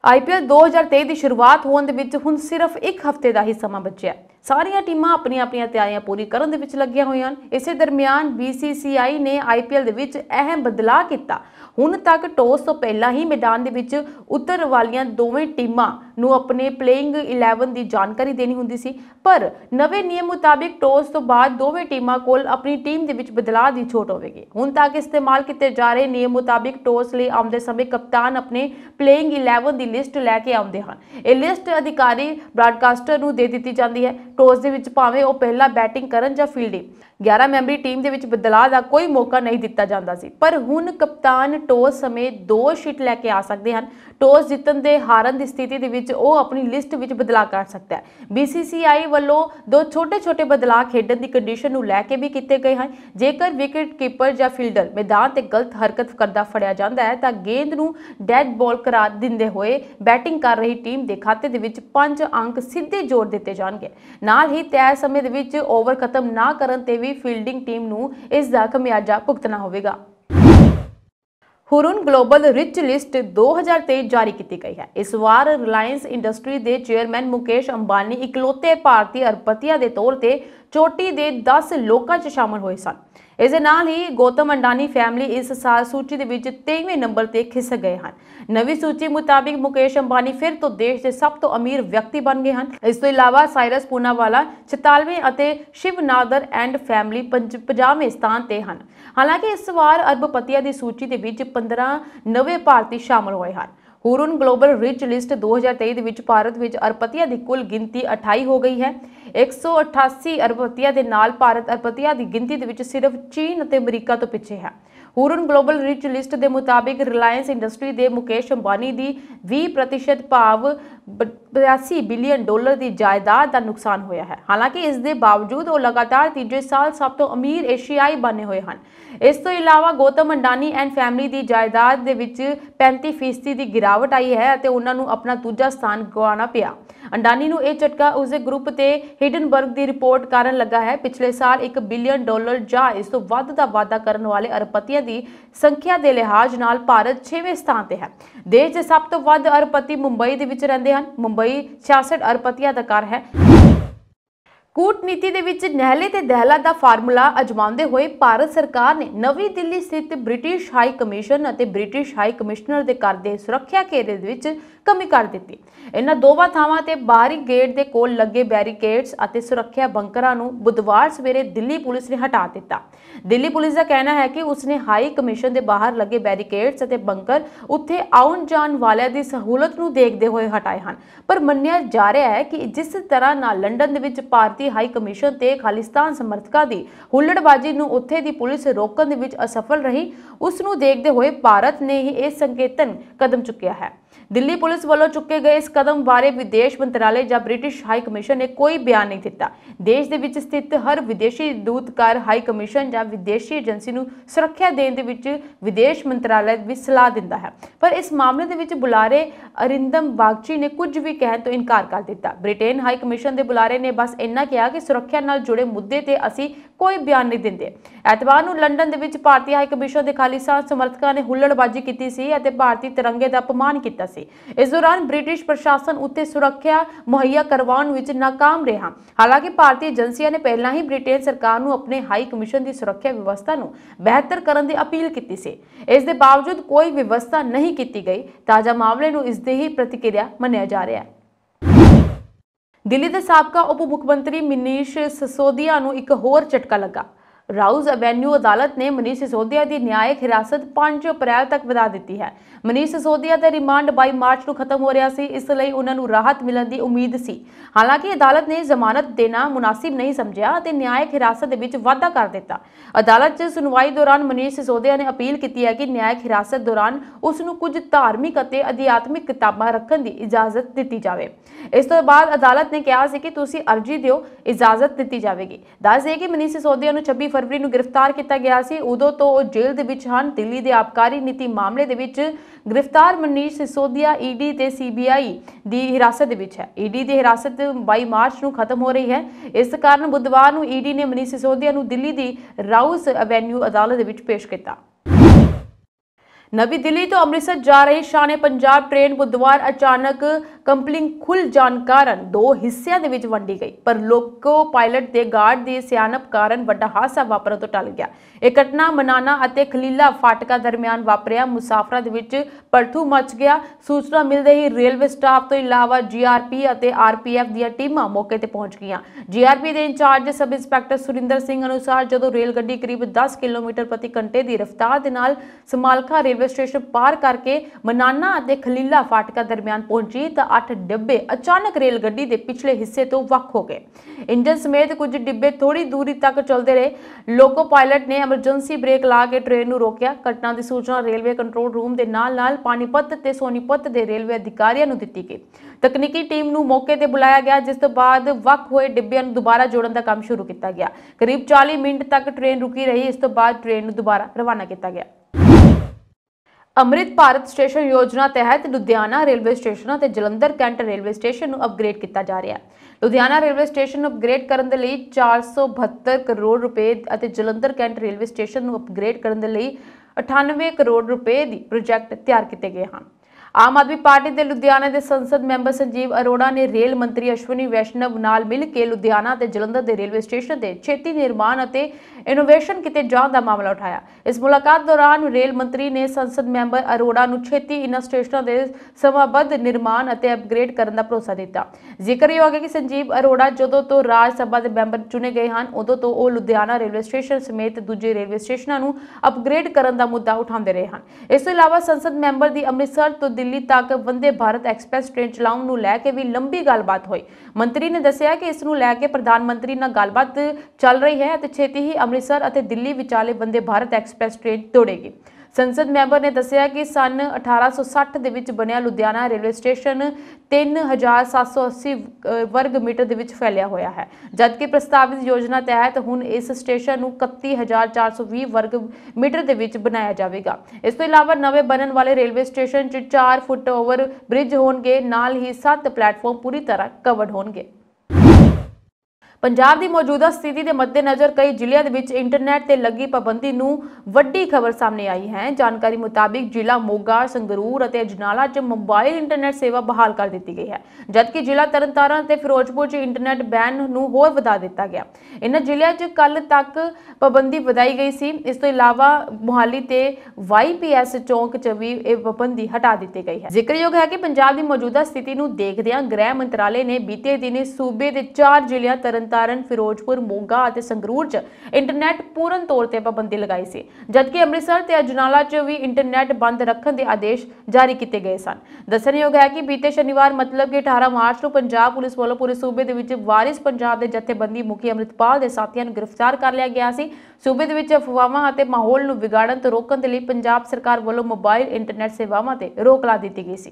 ਆਈਪੀਐਲ 2023 ਦੀ ਸ਼ੁਰੂਆਤ ਹੋਣ ਦੇ ਵਿੱਚ ਹੁਣ ਸਿਰਫ 1 ਹਫ਼ਤੇ ਦਾ ਹੀ ਸਮਾਂ ਬਚਿਆ ਹੈ ਸਾਰੀਆਂ ਟੀਮਾਂ ਆਪਣੀਆਂ ਆਪਣੀਆਂ ਤਿਆਰੀਆਂ ਪੂਰੀ ਕਰਨ ਦੇ ਵਿੱਚ ਲੱਗੀਆਂ ਹੋਈਆਂ ਹਨ ਇਸੇ ਦਰਮਿਆਨ BCCI ਨੇ IPL ਦੇ ਵਿੱਚ ਅਹਿਮ ਬਦਲਾਅ ਕੀਤਾ ਹੁਣ ਤੱਕ ਟੌਸ ਤੋਂ ਪਹਿਲਾਂ ਹੀ ਮੈਦਾਨ ਦੇ ਵਿੱਚ ਉਤਰ ਵਾਲੀਆਂ ਦੋਵੇਂ ਟੀਮਾਂ ਨੂੰ ਆਪਣੇ ਪਲੇਇੰਗ 11 ਦੀ ਜਾਣਕਾਰੀ ਦੇਣੀ ਹੁੰਦੀ ਸੀ ਪਰ ਨਵੇਂ ਨਿਯਮ ਮੁਤਾਬਿਕ ਟੌਸ ਤੋਂ ਬਾਅਦ ਦੋਵੇਂ ਟੀਮਾਂ ਕੋਲ ਆਪਣੀ ਟੀਮ ਦੇ ਵਿੱਚ ਬਦਲਾਅ ਦੀ ਛੋਟ ਹੋਵੇਗੀ ਹੁਣ ਤੱਕ ਇਸਤੇਮਾਲ ਕੀਤੇ ਜਾ ਰਹੇ ਨਿਯਮ ਮੁਤਾਬਿਕ ਟੌਸ ਲਈ ਆਉਂਦੇ ਸਮੇਂ ਕਪਤਾਨ ਆਪਣੇ ਪਲੇਇੰਗ 11 ਦੀ ਲਿਸਟ ਲੈ ਕੇ ਆਉਂਦੇ ਹਨ ਇਹ ਲਿਸਟ ਅਧਿਕਾਰੀ ਬ੍ਰਾਡਕਾਸਟਰ ਨੂੰ ਦੇ ਦਿੱਤੀ ਜਾਂਦੀ ਹੈ ਟੌਸ ਦੇ ਵਿੱਚ ਭਾਵੇਂ ਉਹ ਪਹਿਲਾਂ ਬੈਟਿੰਗ ਕਰਨ ਜਾਂ ਫੀਲਡਿੰਗ 11 ਮੈਂਬਰੀ ਟੀਮ ਦੇ ਵਿੱਚ ਬਦਲਾਅ ਦਾ ਕੋਈ ਮੌਕਾ ਨਹੀਂ ਦਿੱਤਾ ਜਾਂਦਾ ਸੀ ਪਰ ਹੁਣ ਕਪਤਾਨ ਟੌਸ ਸਮੇਂ ਦੋ ਸ਼ਿਟ ਲੈ ਕੇ ਆ ਸਕਦੇ ਹਨ ਟੌਸ ਜਿੱਤਣ ਦੇ ਹਾਰਨ ਦੀ ਸਥਿਤੀ ਦੇ ਵਿੱਚ ਉਹ ਆਪਣੀ ਲਿਸਟ ਵਿੱਚ ਬਦਲਾਅ ਕਰ ਸਕਦਾ ਹੈ BCCI ਵੱਲੋਂ ਦੋ ਛੋਟੇ-ਛੋਟੇ ਬਦਲਾਅ ਖੇਡਣ ਦੀ ਕੰਡੀਸ਼ਨ ਨੂੰ ਲੈ ਕੇ ਵੀ ਕੀਤੇ ਗਏ ਹਨ ਜੇਕਰ ਵਿਕਟ ਕੀਪਰ ਜਾਂ ਫੀਲਡਰ ਮੈਦਾਨ ਤੇ ਗਲਤ ਹਰਕਤ ਕਰਦਾ ਫੜਿਆ ਜਾਂਦਾ ਹੈ ਤਾਂ ਗੇਂਦ ਨੂੰ ਡੈਡ ਬਾਲ ਕਰਾਰ ਦਿੰਦੇ ਹੋਏ ਬੈਟਿੰਗ ਕਰ ਰਹੀ ਟੀਮ ਦੇ ਖਾਤੇ ਦੇ ਵਿੱਚ 5 ਅੰਕ ਸਿੱਧੇ ਜੋੜ ਦਿੱਤੇ ਜਾਣਗੇ ਨਾਲ ਹੀ ਤੈਅ ਸਮੇਂ ਦੇ ਵਿੱਚ ਓਵਰ ਖਤਮ ਨਾ ਕਰਨ ਤੇ ਵੀ ਫੀਲਡਿੰਗ ਟੀਮ ਨੂੰ ਇਸ ਦਾ ਖਮਿਆਜਾ ਭੁਗਤਣਾ ਹੋਵੇਗਾ ਹੁਰੂਨ ਗਲੋਬਲ ਰਿਚ ਲਿਸਟ 2023 ਜਾਰੀ ਕੀਤੀ ਗਈ ਹੈ ਇਸ ਵਾਰ ਰਿਲਾਇੰਸ ਇੰਡਸਟਰੀ ਦੇ ਚੇਅਰਮੈਨ ਮੁਕੇਸ਼ ਅੰਬਾਨੀ ਇਕਲੋਤੇ ਭਾਰਤੀ ਅਰਪਤੀਆ ਦੇ ਤੌਰ ਤੇ ਚੋਟੀ ਦੇ 10 ਲੋਕਾਂ 'ਚ ਸ਼ਾਮਲ ਹੋਏ ਸਨ ਇਸ ਦੇ ਨਾਲ ਹੀ ਗੋਤਮ ਅੰਡਾਨੀ ਫੈਮਿਲੀ ਇਸ ਸਾਲ ਸੂਚੀ ਦੇ ਵਿੱਚ 23ਵੇਂ ਨੰਬਰ ਤੇ ਖਿਸਕ ਗਏ ਹਨ ਨਵੀਂ ਸੂਚੀ ਮੁਤਾਬਿਕ ਮੁਕੇਸ਼ ਅੰਬਾਨੀ ਫਿਰ ਤੋਂ ਦੇਸ਼ ਦੇ ਸਭ ਤੋਂ ਅਮੀਰ ਵਿਅਕਤੀ ਬਣ ਗਏ ਹਨ ਇਸ ਤੋਂ ਇਲਾਵਾ ਸਾਇਰਸ ਪੂਨਾਵਾਲਾ 46ਵੇਂ ਅਤੇ ਸ਼ਿਵ ਨਾਦਰ ਐਂਡ ਫੈਮਿਲੀ 50ਵੇਂ ਸਥਾਨ ਤੇ ਹਨ ਹਾਲਾਂਕਿ ਇਸ ਵਾਰ ਅਰਬਪਤੀਆਂ ਦੀ ਸੂਚੀ ਦੇ ਵਿੱਚ 15 ਨਵੇਂ ਭਾਰਤੀ ਸ਼ਾਮਲ ਹੋਏ ਹਨ ਹੁਰਨ ਗਲੋਬਲ ਰਿਚ ਲਿਸਟ 2023 ਦੇ ਵਿੱਚ ਭਾਰਤ ਵਿੱਚ ਅਰਪਤੀਆਂ ਦੀ ਕੁੱਲ ਗਿਣਤੀ 28 ਹੋ ਗਈ ਹੈ 188 ਅਰਪਤੀਆਂ ਦੇ ਨਾਲ ਭਾਰਤ ਅਰਪਤੀਆਂ ਦੀ ਗਿਣਤੀ ਦੇ ਵਿੱਚ ਸਿਰਫ ਚੀਨ ਅਤੇ ਅਮਰੀਕਾ ਤੋਂ ਪਿੱਛੇ ਹੈ ਹੂਰਨ ਗਲੋਬਲ ਰਿਚ ਲਿਸਟ ਦੇ ਮੁਤਾਬਿਕ ਰਿਲਾਇੰਸ ਇੰਡਸਟਰੀ ਦੇ ਮੁਕੇਸ਼ ਅੰਬਾਨੀ ਦੀ 20% ਭਾਵ 82 ਬਿਲੀਅਨ ਡਾਲਰ ਦੀ ਜਾਇਦਾਦ ਦਾ ਨੁਕਸਾਨ ਹੋਇਆ ਹੈ ਹਾਲਾਂਕਿ ਇਸ ਦੇ ਬਾਵਜੂਦ ਉਹ ਲਗਾਤਾਰ ਤੀਜੇ ਸਾਲ ਸਭ ਤੋਂ ਅਮੀਰ ਏਸ਼ੀਆਈ ਬਣੇ ਹੋਏ ਹਨ ਇਸ ਤੋਂ ਇਲਾਵਾ ਗੋਤਮ ਅੰਡਾਨੀ ਐਂਡ ਫੈਮਿਲੀ ਦੀ ਜਾਇਦਾਦ ਦੇ ਵਿੱਚ 35% ਦੀ ਗਿਰਾਵਟ ਆਈ ਹੈ ਅਤੇ ਉਹਨਾਂ ਨੂੰ ਆਪਣਾ ਦੂਜਾ ਸਥਾਨ ਗਵਾਉਣਾ ਪਿਆ ਅੰਡਾਨੀ ਨੂੰ ਇਹ ਝਟਕਾ ਉਸੇ ਗਰੁੱਪ ਤੇ ਹਿਡਨਬਰਗ ਦੀ ਰਿਪੋਰਟ ਕਾਰਨ ਲੱਗਾ ਹੈ ਪਿਛਲੇ ਸਾਲ 1 ਬਿਲੀਅਨ ਡਾਲਰ ਜਾਂ ਇਸ ਤੋਂ ਵੱਧ ਦਾ ਵਾਅਦਾ ਕਰਨ ਵਾਲੇ ਅਰਬਪਤੀਆਂ ਦੀ ਸੰਖਿਆ ਦੇ ਲਿਹਾਜ਼ ਨਾਲ ਭਾਰਤ 6ਵੇਂ ਸਥਾਨ ਤੇ ਹੈ ਦੇਸ਼ ਦੇ ਸਭ ਤੋਂ ਵੱਧ ਅਰਬਪਤੀ ਮੁੰਬਈ ਦੇ ਵਿੱਚ ਰਹਿੰਦੇ ਹਨ ਮੁੰਬਈ 66 ਅਰਬਪਤੀਆਂ ਦਾ ਘਰ ਹੈ ਕੂਟਨੀਤੀ ਦੇ ਵਿੱਚ ਨਹਿਲੇ ਤੇ ਦਹਿਲਾ ਦਾ ਫਾਰਮੂਲਾ ਅਜਮਾਉਂਦੇ ਹੋਏ ਭਾਰਤ ਸਰਕਾਰ ਨੇ ਨਵੀਂ ਦਿੱਲੀ ਸਥਿਤ ਬ੍ਰਿਟਿਸ਼ ਹਾਈ ਕਮਿਸ਼ਨ ਅਤੇ ਬ੍ਰਿਟਿਸ਼ ਹਾਈ ਕਮਿਸ਼ਨਰ ਦੇ ਘਰ ਦੇ ਸੁਰੱਖਿਆ ਘੇਰੇ ਦੇ ਵਿੱਚ ਕਮੀ ਕਰ ਦਿੱਤੀ ਇਹਨਾਂ ਦੋਵਾਂ ਥਾਵਾਂ ਤੇ ਬਾਰੀ ਗੇਟ ਦੇ ਕੋਲ ਲੱਗੇ ਬੈਰੀਕੇਡਸ ਅਤੇ ਸੁਰੱਖਿਆ ਬੰਕਰਾਂ ਨੂੰ ਬੁੱਧਵਾਰ ਸਵੇਰੇ ਦਿੱਲੀ ਪੁਲਿਸ ਨੇ ਹਟਾ ਦਿੱਤਾ ਦਿੱਲੀ ਪੁਲਿਸ ਦਾ ਕਹਿਣਾ ਹੈ ਕਿ ਉਸਨੇ ਹਾਈ ਕਮਿਸ਼ਨ ਦੇ ਬਾਹਰ ਲੱਗੇ ਬੈਰੀਕੇਡਸ ਅਤੇ ਬੰਕਰ ਉੱਥੇ ਆਉਣ ਜਾਣ ਵਾਲਿਆਂ ਦੀ ਸਹੂਲਤ ਨੂੰ ਦੇਖਦੇ ਹੋਏ ਹਟਾਏ ਹਨ ਪਰ ਮੰਨਿਆ ਜਾ ਰਿਹਾ ਹੈ ਕਿ ਜਿਸ ਤਰ੍ਹਾਂ ਨਾਲ ਲੰਡਨ ਦੇ ਵਿੱਚ ਭਾਰਤੀ ਹਾਈ ਕਮਿਸ਼ਨ ਤੇ ਖਾਲਿਸਤਾਨ ਸਮਰਥਕਾਂ ਦੀ ਹੁੱਲੜਬਾਜ਼ੀ ਨੂੰ ਉੱਥੇ ਦੀ ਪੁਲਿਸ ਰੋਕਣ ਦੇ ਵਿੱਚ ਅਸਫਲ ਰਹੀ ਉਸ ਨੂੰ ਦੇਖਦੇ ਹੋਏ ਭਾਰਤ ਨੇ ਹੀ ਇਹ ਸੰਕੇਤਨ ਕਦਮ ਚੁੱਕਿਆ ਹੈ ਦਿੱਲੀ ਪੁਲਿਸ ਵੱਲੋਂ ਚੁੱਕੇ ਗਏ ਇਸ ਕਦਮ ਬਾਰੇ ਵਿਦੇਸ਼ ਮੰਤਰਾਲੇ ਜਾਂ ਬ੍ਰਿਟਿਸ਼ ਹਾਈ ਕਮਿਸ਼ਨ ਨੇ ਕੋਈ ਬਿਆਨ ਨਹੀਂ ਦਿੱਤਾ ਦੇਸ਼ ਦੇ ਵਿੱਚ ਸਥਿਤ ਹਰ ਵਿਦੇਸ਼ੀ ਦੂਤਕਾਰ ਹਾਈ ਕਮਿਸ਼ਨ ਜਾਂ ਵਿਦੇਸ਼ੀ ਏਜੰਸੀ ਨੂੰ ਸੁਰੱਖਿਆ ਦੇਣ ਦੇ ਵਿੱਚ ਵਿਦੇਸ਼ ਮੰਤਰਾਲੇ ਵੀ ਸਲਾਹ ਦਿੰਦਾ ਹੈ ਪਰ ਇਸ ਮਾਮਲੇ ਦੇ ਵਿੱਚ ਬੁਲਾਰੇ ਅਰਿੰਦਮ ਬਾਗਚੀ ਨੇ ਕੁਝ ਵੀ ਕਹਿਣ ਤੋਂ ਇਨਕਾਰ ਕਰ ਦਿੱਤਾ ਬ੍ਰਿਟੇਨ ਹਾਈ ਕਮਿਸ਼ਨ ਦੇ ਬੁਲਾਰੇ ਨੇ ਬਸ ਇੰਨਾ ਕਿਹਾ ਕਿ ਸੁਰੱਖਿਆ ਨਾਲ ਜੁੜੇ ਮੁੱਦੇ ਤੇ ਅਸੀਂ ਕੋਈ ਬਿਆਨ ਨਹੀਂ ਦਿੰਦੇ ਐਤਵਾਰ ਨੂੰ ਲੰਡਨ ਦੇ ਵਿੱਚ ਭਾਰਤੀ ਹਾਈ ਕਮਿਸ਼ਨ ਦੇ ਖਾਲਿਸਤਾਨ ਸਮਰਥਕਾਂ ਨੇ ਹੁੱਲੜਬਾਜ਼ੀ ਕੀਤੀ ਸੀ ਅਤੇ ਭਾਰਤੀ ਤਿਰੰਗੇ ਦਾ ਅਪਮਾਨ ਕੀਤਾ ਸੀ ਇਸ ਦੌਰਾਨ ਬ੍ਰਿਟਿਸ਼ ਪ੍ਰਸ਼ਾਸਨ ਉੱਤੇ ਸੁਰੱਖਿਆ ਮੁਹੱਈਆ ਕਰਵਾਉਣ ਵਿੱਚ ناکਾਮ ਰਿਹਾ ਹਾਲਾਂਕਿ ਭਾਰਤੀ ਏਜੰਸੀਆਂ ਨੇ ਪਹਿਲਾਂ ਹੀ ਬ੍ਰਿਟੇਨ ਸਰਕਾਰ ਨੂੰ ਆਪਣੇ ਹਾਈ ਕਮਿਸ਼ਨ ਦੀ ਸੁਰੱਖਿਆ ਵਿਵਸਥਾ ਨੂੰ ਬਿਹਤਰ ਕਰਨ ਦੀ ਅਪੀਲ ਕੀਤੀ ਸੀ ਇਸ ਦੇ ਬਾਵਜੂਦ ਕੋਈ ਵਿਵਸਥਾ ਨਹੀਂ ਕੀਤੀ ਗਈ ਤਾਜ਼ਾ ਮਾਮਲੇ ਨੂੰ ਇਸ ਦੇ ਹੀ ਪ੍ਰਤੀਕਿਰਿਆ ਮੰਨਿਆ ਜਾ ਰਿਹਾ ਹੈ ਦਿੱਲੀ ਦੇ ਸਾਬਕਾ ਉਪ ਮੁੱਖ ਮੰਤਰੀ ਮਨੀਸ਼ ਸਸੋਦੀਆ ਨੂੰ ਇੱਕ ਹੋਰ ਝਟਕਾ ਲੱਗਾ ਰਾਊਜ਼ ਐਵੇਨਿਊ ਅਦਾਲਤ ਨੇ ਮਨੀਸ਼ ਸਿਸੋਦੀਆ ਦੀ ਨਿਆਇਕ ਹਿਰਾਸਤ 5 ਅਪ੍ਰੈਲ ਤੱਕ ਵਧਾ ਦਿੱਤੀ ਹੈ ਮਨੀਸ਼ ਸਿਸੋਦੀਆ ਦਾ ਰਿਮਾਂਡ 22 ਮਾਰਚ ਨੂੰ ਖਤਮ ਹੋ ਰਿਹਾ ਸੀ ਇਸ ਲਈ ਉਹਨਾਂ ਨੂੰ ਰਾਹਤ ਮਿਲਣ ਦੀ ਉਮੀਦ ਸੀ ਹਾਲਾਂਕਿ ਅਦਾਲਤ ਨੇ ਜ਼ਮਾਨਤ ਦੇਣਾ ਮੁਨਾਸਿਬ ਨਹੀਂ ਸਮਝਿਆ ਅਤੇ ਨਿਆਇਕ ਹਿਰਾਸਤ ਦੇ ਵਿੱਚ ਵਾਧਾ ਕਰ ਦਿੱਤਾ ਅਦਾਲਤ 'ਚ ਸੁਣਵਾਈ ਦੌਰਾਨ ਮਨੀਸ਼ ਸਿਸੋਦੀਆ ਨੇ ਅਪੀਲ ਕੀਤੀ ਹੈ ਕਿ ਨਿਆਇਕ ਹਿਰਾਸਤ ਦੌਰਾਨ ਉਸ ਨੂੰ ਕੁਝ ਧਾਰਮਿਕ ਅਤੇ ਅਧਿਆਤਮਿਕ ਕਿਤਾਬਾਂ ਰੱਖਣ ਦੀ ਇਜਾਜ਼ਤ ਦਿੱਤੀ ਜਾਵੇ ਇਸ ਤੋਂ ਬਾਅਦ ਅਦਾਲਤ ਨੇ ਕਿਹਾ ਸੀ ਕਿ ਤੁਸੀਂ ਅਰਜ਼ੀ ਦਿਓ ਇਜਾਜ਼ਤ ਦਿੱਤੀ ਜਾਵੇਗੀ ਦੱਸ ਦੇ ਕਿ ਮਨੀਸ਼ ਸਿਸੋਦੀਆ ਨੂੰ 26 ਫਰਵਰੀ ਨੂੰ ਗ੍ਰਿਫਤਾਰ ਕੀਤਾ ਗਿਆ ਸੀ ਉਦੋਂ ਤੋਂ ਉਹ ਜੇਲ੍ਹ ਦੇ ਵਿੱਚ ਹਨ ਦਿੱਲੀ ਦੇ ਆਪਕਾਰੀ ਨੀਤੀ ਮਾਮਲੇ ਦੇ ਵਿੱਚ ਗ੍ਰਿਫਤਾਰ ਮਨੀਸ਼ ਸਿਸੋਦੀਆ ਈਡੀ ਤੇ ਸੀਬੀਆਈ ਦੀ ਹਿਰਾਸਤ ਦੇ ਵਿੱਚ ਹੈ ਈਡੀ ਦੀ ਹਿਰਾਸਤ 22 ਮਾਰਚ ਨੂੰ ਖਤਮ ਹੋ ਰਹੀ ਹੈ ਇਸ ਕਾਰਨ ਬੁੱਧਵਾਰ ਨੂੰ ਈਡੀ ਨੇ ਮਨੀਸ਼ ਸਿਸੋਦੀਆ ਨੂੰ ਦਿੱਲੀ ਦੀ ਰਾਉਸ ਐਵੇਨਿਊ ਅਦਾਲਤ ਦੇ ਵਿੱਚ ਪੇਸ਼ ਕੀਤਾ ਨਵੀਂ ਦਿੱਲੀ ਤੋਂ ਅੰਮ੍ਰਿਤਸਰ ਜਾ ਰਹੀ ਸ਼ਾਨੇ ਪੰਜਾਬ ਟ੍ਰੇਨ ਬੁੱਧਵਾਰ ਅਚਾਨਕ ਕੰਪਲਿੰਗ ਖੁੱਲ ਜਾਣ ਕਾਰਨ ਦੋ ਹਿੱਸਿਆਂ ਦੇ ਵਿੱਚ ਵੰਡੀ ਗਈ ਪਰ ਲੋਕੋ ਪਾਇਲਟ ਦੇ ਗਾਰਡ ਦੀ ਸਿਆਣਪ ਕਾਰਨ ਵੱਡਾ ਹਾਸਾ ਵਾਪਰਨ ਤੋਂ ਟਲ ਗਿਆ ਇਹ ਘਟਨਾ ਮਨਾਨਾ ਅਤੇ ਖਲੀਲਾ ਫਾਟਕਾ ਦਰਮਿਆਨ ਵਾਪਰਿਆ ਮੁਸਾਫਰਾਂ ਦੇ ਵਿੱਚ ਪਰਥੂ ਮਚ ਗਿਆ ਸੂਚਨਾ ਮਿਲਦੇ ਹੀ ਰੇਲਵੇ ਸਟਾਫ ਤੋਂ ਇਲਾਵਾ ਜੀਆਰਪੀ ਅਤੇ ਆਰਪੀਐਫ ਦੀਆਂ ਟੀਮਾਂ ਮੌਕੇ ਤੇ ਪਹੁੰਚ ਗਈਆਂ ਜੀਆਰਪੀ ਦੇ incharge sub inspector Surinder Singh ਅਨੁਸਾਰ ਜਦੋਂ ਰੇਲ ਗੱਡੀ ਕਰੀਬ 10 ਕਿਲੋਮੀਟਰ ਪ੍ਰਤੀ ਘੰਟੇ ਦੀ ਰਫ਼ਤਾਰ ਦੇ ਨਾਲ ਸਮਾਲਖਾ ਰੇਲਵੇ ਸਟੇਸ਼ਨ ਪਾਰ ਕਰਕੇ ਮਨਾਨਾ ਅਤੇ ਖਲੀਲਾ ਫਾਟਕਾ ਦਰਮਿਆਨ ਪਹੁੰਚੀ ਤਾਂ 8 ਡੱਬੇ ਅਚਾਨਕ ਰੇਲ ਗੱਡੀ ਦੇ ਪਿਛਲੇ ਹਿੱਸੇ ਤੋਂ ਵੱਖ ਹੋ ਗਏ ਇੰਜਨ ਸਮੇਤ ਕੁਝ ਡੱਬੇ ਥੋੜੀ ਦੂਰੀ ਤੱਕ ਚਲਦੇ ਰਹੇ ਲੋਕੋ ਪਾਇਲਟ ਨੇ ਐਮਰਜੈਂਸੀ ਬ੍ਰੇਕ ਲਾ ਕੇ ਟ੍ਰੇਨ ਨੂੰ ਰੋਕਿਆ ਘਟਨਾ ਦੀ ਸੂਚਨਾ ਰੇਲਵੇ ਕੰਟਰੋਲ ਰੂਮ ਦੇ ਨਾਲ-ਨਾਲ ਪਾਣੀਪਤ ਤੇ ਸੋਨੀਪਤ ਦੇ ਰੇਲਵੇ ਅਧਿਕਾਰੀਆਂ ਨੂੰ ਦਿੱਤੀ ਗਈ ਤਕਨੀਕੀ ਟੀਮ ਨੂੰ ਮੌਕੇ ਤੇ ਬੁਲਾਇਆ ਗਿਆ ਜਿਸ ਤੋਂ ਬਾਅਦ ਵੱਖ ਹੋਏ ਡੱਬਿਆਂ ਨੂੰ ਦੁਬਾਰਾ ਜੋੜਨ ਦਾ ਕੰਮ ਸ਼ੁਰੂ ਕੀਤਾ ਗਿਆ ਕਰੀਬ 40 ਮਿੰਟ ਤੱਕ ਟ੍ਰੇਨ ਰੁਕੀ ਰਹੀ ਇਸ ਤੋਂ ਬਾਅਦ ਟ੍ਰੇਨ ਨੂੰ ਦੁਬਾਰਾ ਰਵਾਨਾ ਕੀਤਾ ਗਿਆ ਅੰਮ੍ਰਿਤ ਭਾਰਤ ਸਟੇਸ਼ਨ ਯੋਜਨਾ ਤਹਿਤ ਲੁਧਿਆਣਾ ਰੇਲਵੇ ਸਟੇਸ਼ਨ ਅਤੇ ਜਲੰਧਰ ਕੈਂਟ ਰੇਲਵੇ ਸਟੇਸ਼ਨ ਨੂੰ ਅਪਗ੍ਰੇਡ ਕੀਤਾ ਜਾ ਰਿਹਾ ਹੈ ਲੁਧਿਆਣਾ ਰੇਲਵੇ ਸਟੇਸ਼ਨ ਨੂੰ ਅਪਗ੍ਰੇਡ ਕਰਨ ਦੇ ਲਈ 472 ਕਰੋੜ ਰੁਪਏ ਅਤੇ ਜਲੰਧਰ ਕੈਂਟ ਰੇਲਵੇ ਸਟੇਸ਼ਨ ਨੂੰ ਅਪਗ੍ਰੇਡ ਕਰਨ ਦੇ ਲਈ 98 ਕਰੋੜ ਰੁਪਏ ਦੀ ਪ੍ਰੋਜੈਕਟ ਤਿਆਰ ਕੀਤੇ ਗਏ ਹਨ ਆਮ ਆਦਮੀ ਪਾਰਟੀ ਦੇ ਲੁਧਿਆਣਾ ਦੇ ਸੰਸਦ ਮੈਂਬਰ ਸੰਜੀਵ ਅਰੋੜਾ ਨੇ ਰੇਲ ਮੰਤਰੀ ਅਸ਼ਵਨੀ ਵੈਸ਼ਨਵ ਨਾਲ ਮਿਲ ਕੇ ਲੁਧਿਆਣਾ ਤੇ ਜਲੰਧਰ ਦੇ ਰੇਲਵੇ ਸਟੇਸ਼ਨ ਦੇ ਛੇਤੀ ਨਿਰਮਾਣ ਅਤੇ ਇਨੋਵੇਸ਼ਨ ਕਿਤੇ ਜਾਣ ਦਾ ਮਾਮਲਾ ਉਠਾਇਆ ਇਸ ਮੁਲਾਕਾਤ ਦੌਰਾਨ ਰੇਲ ਮੰਤਰੀ ਨੇ ਸੰਸਦ ਮੈਂਬਰ ਅਰੋੜਾ ਨੂੰ ਛੇਤੀ ਇਨ੍ਹਾਂ ਸਟੇਸ਼ਨਾਂ ਦੇ ਸਮਾਬੱਧ ਨਿਰਮਾਣ ਅਤੇ ਅਪਗ੍ਰੇਡ ਕਰਨ ਦਾ ਭਰੋਸਾ ਦਿੱਤਾ ਜ਼ਿਕਰਯੋਗ ਹੈ ਕਿ ਸੰਜੀਵ ਅਰੋੜਾ ਜਦੋਂ ਤੋਂ ਰਾਜ ਸਭਾ ਦੇ ਮੈਂਬਰ ਚੁਣੇ ਗਏ ਹਨ ਉਦੋਂ ਤੋਂ ਉਹ ਲੁਧਿਆਣਾ ਰੇਲਵੇ ਸਟੇਸ਼ਨ ਸਮੇਤ ਦੂਜੇ ਰੇਲਵੇ ਸਟੇਸ਼ਨਾਂ ਨੂੰ ਅਪਗ੍ਰੇਡ ਕਰਨ ਦਾ ਮੁੱਦਾ ਉਠਾਉਂਦੇ ਰਹੇ ਹਨ ਇਸ ਤੋਂ ਇਲਾਵਾ ਸੰਸਦ ਮੈਂਬਰ ਦੀ ਅੰਮ੍ਰਿਤਸਰ ਤੋਂ ਦਿੱਲੀ ਤੱਕ ਵੰਦੇ ਭਾਰਤ ਐਕਸਪ੍ਰੈਸ ਟ੍ਰੇਨ ਚਲਾਉਣ ਨੂੰ ਲੈ ਕੇ ਵੀ ਲੰਬੀ ਗੱਲਬਾਤ ਹੋਈ ਮੰਤਰੀ ਨੇ ਦੱਸਿਆ ਕਿ ਇਸ ਨੂੰ ਲੈ ਕੇ ਪ੍ਰਧਾਨ ਮੰਤਰੀ ਨਾਲ ਗੱਲਬਾਤ ਚੱਲ ਰਹੀ ਹੈ ਅਤੇ ਛੇਤੀ ਹੀ ਅੰਮ੍ਰਿਤਸਰ ਅਤੇ ਦਿੱਲੀ ਵਿਚਾਲੇ ਵੰਦੇ ਭਾਰਤ ਐਕਸਪ੍ਰੈਸ ਟ੍ਰੇਨ ਦੌੜੇਗੀ ਸੰਸਦ ਮੈਂਬਰ ਨੇ ਦੱਸਿਆ ਕਿ ਸਨ 1860 ਦੇ ਵਿੱਚ ਬਣਿਆ ਲੁਧਿਆਣਾ ਰੇਲਵੇ ਸਟੇਸ਼ਨ 3780 ਵਰਗ ਮੀਟਰ ਦੇ ਵਿੱਚ ਫੈਲਿਆ ਹੋਇਆ ਹੈ ਜਦਕਿ ਪ੍ਰਸਤਾਵਿਤ ਯੋਜਨਾ ਤਹਿਤ ਹੁਣ ਇਸ ਸਟੇਸ਼ਨ ਨੂੰ 31420 ਵਰਗ ਮੀਟਰ ਦੇ ਵਿੱਚ ਬਣਾਇਆ ਜਾਵੇਗਾ ਇਸ ਤੋਂ ਇਲਾਵਾ ਨਵੇਂ ਬਣਨ ਵਾਲੇ ਰੇਲਵੇ ਸਟੇਸ਼ਨ 'ਚ 4 ਫੁੱਟ ਓਵਰ ਬ੍ਰਿਜ ਹੋਣਗੇ ਨਾਲ ਹੀ 7 ਪਲੇਟਫਾਰਮ ਪੂਰੀ ਤਰ੍ਹਾਂ ਕਵਰਡ ਹੋਣਗੇ ਪੰਜਾਬ ਦੀ ਮੌਜੂਦਾ ਸਥਿਤੀ ਦੇ ਮੱਦੇਨਜ਼ਰ ਕਈ ਜ਼ਿਲ੍ਹਿਆਂ ਦੇ ਵਿੱਚ ਇੰਟਰਨੈਟ ਤੇ ਲੱਗੀ ਪਾਬੰਦੀ ਨੂੰ ਵੱਡੀ ਖਬਰ ਸਾਹਮਣੇ ਆਈ ਹੈ ਜਾਣਕਾਰੀ ਮੁਤਾਬਕ ਜ਼ਿਲ੍ਹਾ ਮੋਗਾ ਸੰਗਰੂਰ ਅਤੇ ਅਜਨਾਲਾ 'ਚ ਮੋਬਾਈਲ ਇੰਟਰਨੈਟ ਸੇਵਾ ਬਹਾਲ ਕਰ ਦਿੱਤੀ ਗਈ ਹੈ ਜਦਕਿ ਜ਼ਿਲ੍ਹਾ ਤਰਨਤਾਰਨ ਤੇ ਫਿਰੋਜ਼ਪੁਰ 'ਚ ਇੰਟਰਨੈਟ ਬੈਨ ਨੂੰ ਹੋਰ ਵਧਾ ਦਿੱਤਾ ਗਿਆ ਇਨ੍ਹਾਂ ਜ਼ਿਲ੍ਹਿਆਂ 'ਚ ਕੱਲ ਤੱਕ ਪਾਬੰਦੀ ਵਧਾਈ ਗਈ ਸੀ ਇਸ ਤੋਂ ਇਲਾਵਾ ਮੁਹਾਲੀ ਤੇ ਵਾਈਪੀਐਸ ਚੌਂਕ 'ਚ ਵੀ ਇਹ ਪਾਬੰਦੀ ਹਟਾ ਦਿੱਤੀ ਗਈ ਹੈ ਜ਼ਿਕਰਯੋਗ ਹੈ ਕਿ ਪੰਜਾਬ ਦੀ ਮੌਜੂਦਾ ਸਥਿਤੀ ਨੂੰ ਦੇਖਦਿਆਂ ਗ੍ਰਹਿ ਮੰਤਰਾਲੇ ਨੇ ਬੀਤੇ ਦਿਨੇ ਸੂਬੇ ਦੇ ਚਾਰ ਜ਼ਿਲ੍ਹਿਆਂ ਤਰਨ ਤਰਨਤਾਰਨ ਫਿਰੋਜ਼ਪੁਰ ਮੋਗਾ ਅਤੇ ਸੰਗਰੂਰ 'ਚ ਇੰਟਰਨੈਟ ਪੂਰਨ ਤੌਰ ਤੇ ਪਾਬੰਦੀ ਲਗਾਈ ਸੀ ਜਦਕਿ ਅੰਮ੍ਰਿਤਸਰ ਤੇ ਅਜਨਾਲਾ 'ਚ ਵੀ ਇੰਟਰਨੈਟ ਬੰਦ ਰੱਖਣ ਦੇ ਆਦੇਸ਼ ਜਾਰੀ ਕੀਤੇ ਗਏ ਸਨ ਦੱਸਣਯੋਗ ਹੈ ਕਿ ਬੀਤੇ ਸ਼ਨੀਵਾਰ ਮਤਲਬ ਕਿ 18 ਮਾਰਚ ਨੂੰ ਪੰਜਾਬ ਪੁਲਿਸ ਵੱਲੋਂ ਪੂਰੇ ਸੂਬੇ ਦੇ ਵਿੱਚ ਵਾਰਿਸ ਪੰਜਾਬ ਦੇ ਜਥੇਬੰਦੀ ਮੁਖੀ ਅੰਮ੍ਰਿਤਪਾਲ ਦੇ ਸਾਥੀਆਂ ਨੂੰ ਗ੍ਰਿਫਤਾਰ ਕਰ ਲਿਆ ਗਿਆ ਸੀ ਸੂਬੇ ਦੇ ਵਿੱਚ ਅਫਵਾਹਾਂ ਅਤੇ ਮਾਹੌਲ ਨੂੰ ਵਿਗਾੜਨ ਤੋਂ ਰੋਕਣ ਦੇ ਲਈ ਪੰਜਾਬ ਸਰਕਾਰ ਵੱਲੋਂ ਮੋਬਾਈਲ ਇੰਟਰਨੈਟ ਸੇਵਾਵਾਂ ਤੇ ਰੋਕ ਲਾ ਦਿੱਤੀ ਗਈ ਸੀ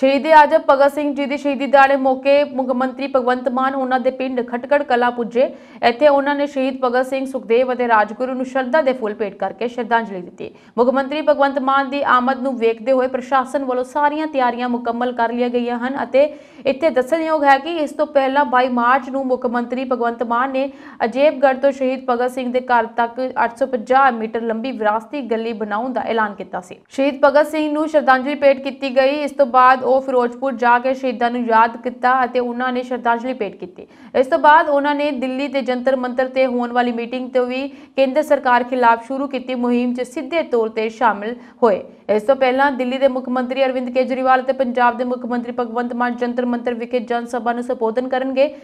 ਸ਼ਹੀਦ ਆਜਮ ਭਗਤ ਸਿੰਘ ਜੀ ਦੀ ਸ਼ਹੀਦੀ ਦਿਹਾੜੇ ਮੌਕੇ ਮੁੱਖ ਮੰਤਰੀ ਭਗਵੰਤ ਮਾਨ ਉਹਨਾਂ ਦੇ ਪਿੰਡ ਖਟਕੜ ਕਲਾ ਪੁੱਜੇ ਇੱਥੇ ਉਹਨਾਂ ਨੇ ਸ਼ਹੀਦ ਭਗਤ ਸਿੰਘ ਸੁਖਦੇਵ ਅਤੇ ਰਾਜਗੁਰੂ ਨੂੰ ਸ਼ਰਧਾ ਦੇ ਫੁੱਲ ਭੇਟ ਕਰਕੇ ਸ਼ਰਧਾਂਜਲੀ ਦਿੱਤੀ ਮੁੱਖ ਮੰਤਰੀ ਭਗਵੰਤ ਮਾਨ ਦੀ ਆਮਦ ਨੂੰ ਵੇਖਦੇ ਹੋਏ ਪ੍ਰਸ਼ਾਸਨ ਵੱਲੋਂ ਸਾਰੀਆਂ ਤਿਆਰੀਆਂ ਮੁਕੰਮਲ ਕਰ ਲਈਆਂ ਗਈਆਂ ਹਨ ਅਤੇ ਇੱਥੇ ਦੱਸਣਯੋਗ ਹੈ ਕਿ ਇਸ ਤੋਂ ਪਹਿਲਾਂ 22 ਮਾਰਚ ਨੂੰ ਮੁੱਖ ਮੰਤਰੀ ਭਗਵੰਤ ਮਾਨ ਨੇ ਅਜੀਬਗੜ੍ਹ ਤੋਂ ਸ਼ਹੀਦ ਭਗਤ ਸਿੰਘ ਦੇ ਘਰ ਤੱਕ 850 ਮੀਟਰ ਲੰਬੀ ਵਿਰਾਸਤੀ ਗਲੀ ਬਣਾਉਣ ਦਾ ਐਲਾਨ ਕੀਤਾ ਸੀ ਸ਼ਹੀਦ ਭਗਤ ਸਿੰਘ ਨੂੰ ਸ਼ਰਧਾਂਜਲੀ ਭੇਟ ਕੀਤੀ ਗਈ ਇਸ ਤੋਂ ਬਾਅਦ ਉਹ ਫਿਰੋਜ਼ਪੁਰ ਜਾ ਕੇ ਸ਼ਹੀਦਾਂ ਨੂੰ ਯਾਦ ਕੀਤਾ ਅਤੇ ਉਹਨਾਂ ਨੇ ਸ਼ਰਧਾਂਜਲੀ ਭੇਟ ਕੀਤੀ ਇਸ ਤੋਂ ਬਾਅਦ ਉਹਨਾਂ ਨੇ ਦਿੱਲੀ ਤੇ ਜੰਤਰ ਮੰਤਰ ਤੇ ਹੋਣ ਵਾਲੀ ਮੀਟਿੰਗ ਤੇ ਵੀ ਕੇਂਦਰ ਸਰਕਾਰ ਖਿਲਾਫ ਸ਼ੁਰੂ ਕੀਤੀ ਮੁਹਿੰਮ 'ਚ ਸਿੱਧੇ ਤੌਰ ਤੇ ਸ਼ਾਮਿਲ ਹੋਏ ਇਸ ਤੋਂ ਪਹਿਲਾਂ ਦਿੱਲੀ ਦੇ ਮੁੱਖ ਮੰਤਰੀ ਅਰਵਿੰਦ ਕੇਜਰੀਵਾਲ ਅਤੇ ਪੰਜਾਬ ਦੇ ਮੁੱਖ ਮੰਤਰੀ ਭਗਵੰਤ ਮਾਨ ਜੰਤਰ ਮੰਤਰ ਵਿਖੇ ਜਨ ਸਭਾ ਨੂੰ ਸੰਬੋਧਨ ਕਰਨਗੇ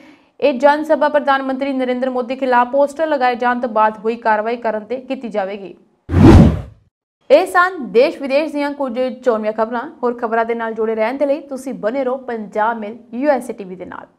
ਇਹ ਜਨ ਸਭਾ ਪ੍ਰਧਾਨ ਮੰਤਰੀ ਨਰਿੰਦਰ ਮੋਦੀ ਖਿਲਾਫ ਪੋਸਟਰ ਲਗਾਏ ਜਾਣ ਤੋਂ ਬਾਅਦ ਹੋਈ ਕਾਰਵਾਈ ਕਰਨ ਤੇ ਕੀਤੀ ਜਾਵੇਗੀ ਇਹ ਸਨ ਦੇਸ਼ ਵਿਦੇਸ਼ ਦੀਆਂ ਕੁਝ ਚੋਣਵੀਆਂ ਖਬਰਾਂ ਹੋਰ ਖਬਰਾਂ ਦੇ ਨਾਲ ਜੁੜੇ ਰਹਿਣ ਦੇ ਲਈ ਤੁਸੀਂ ਬਨੇ ਰਹੋ ਪੰਜਾਬ ਮਿਲ ਯੂਐਸਏ ਟੀਵੀ ਦੇ ਨਾਲ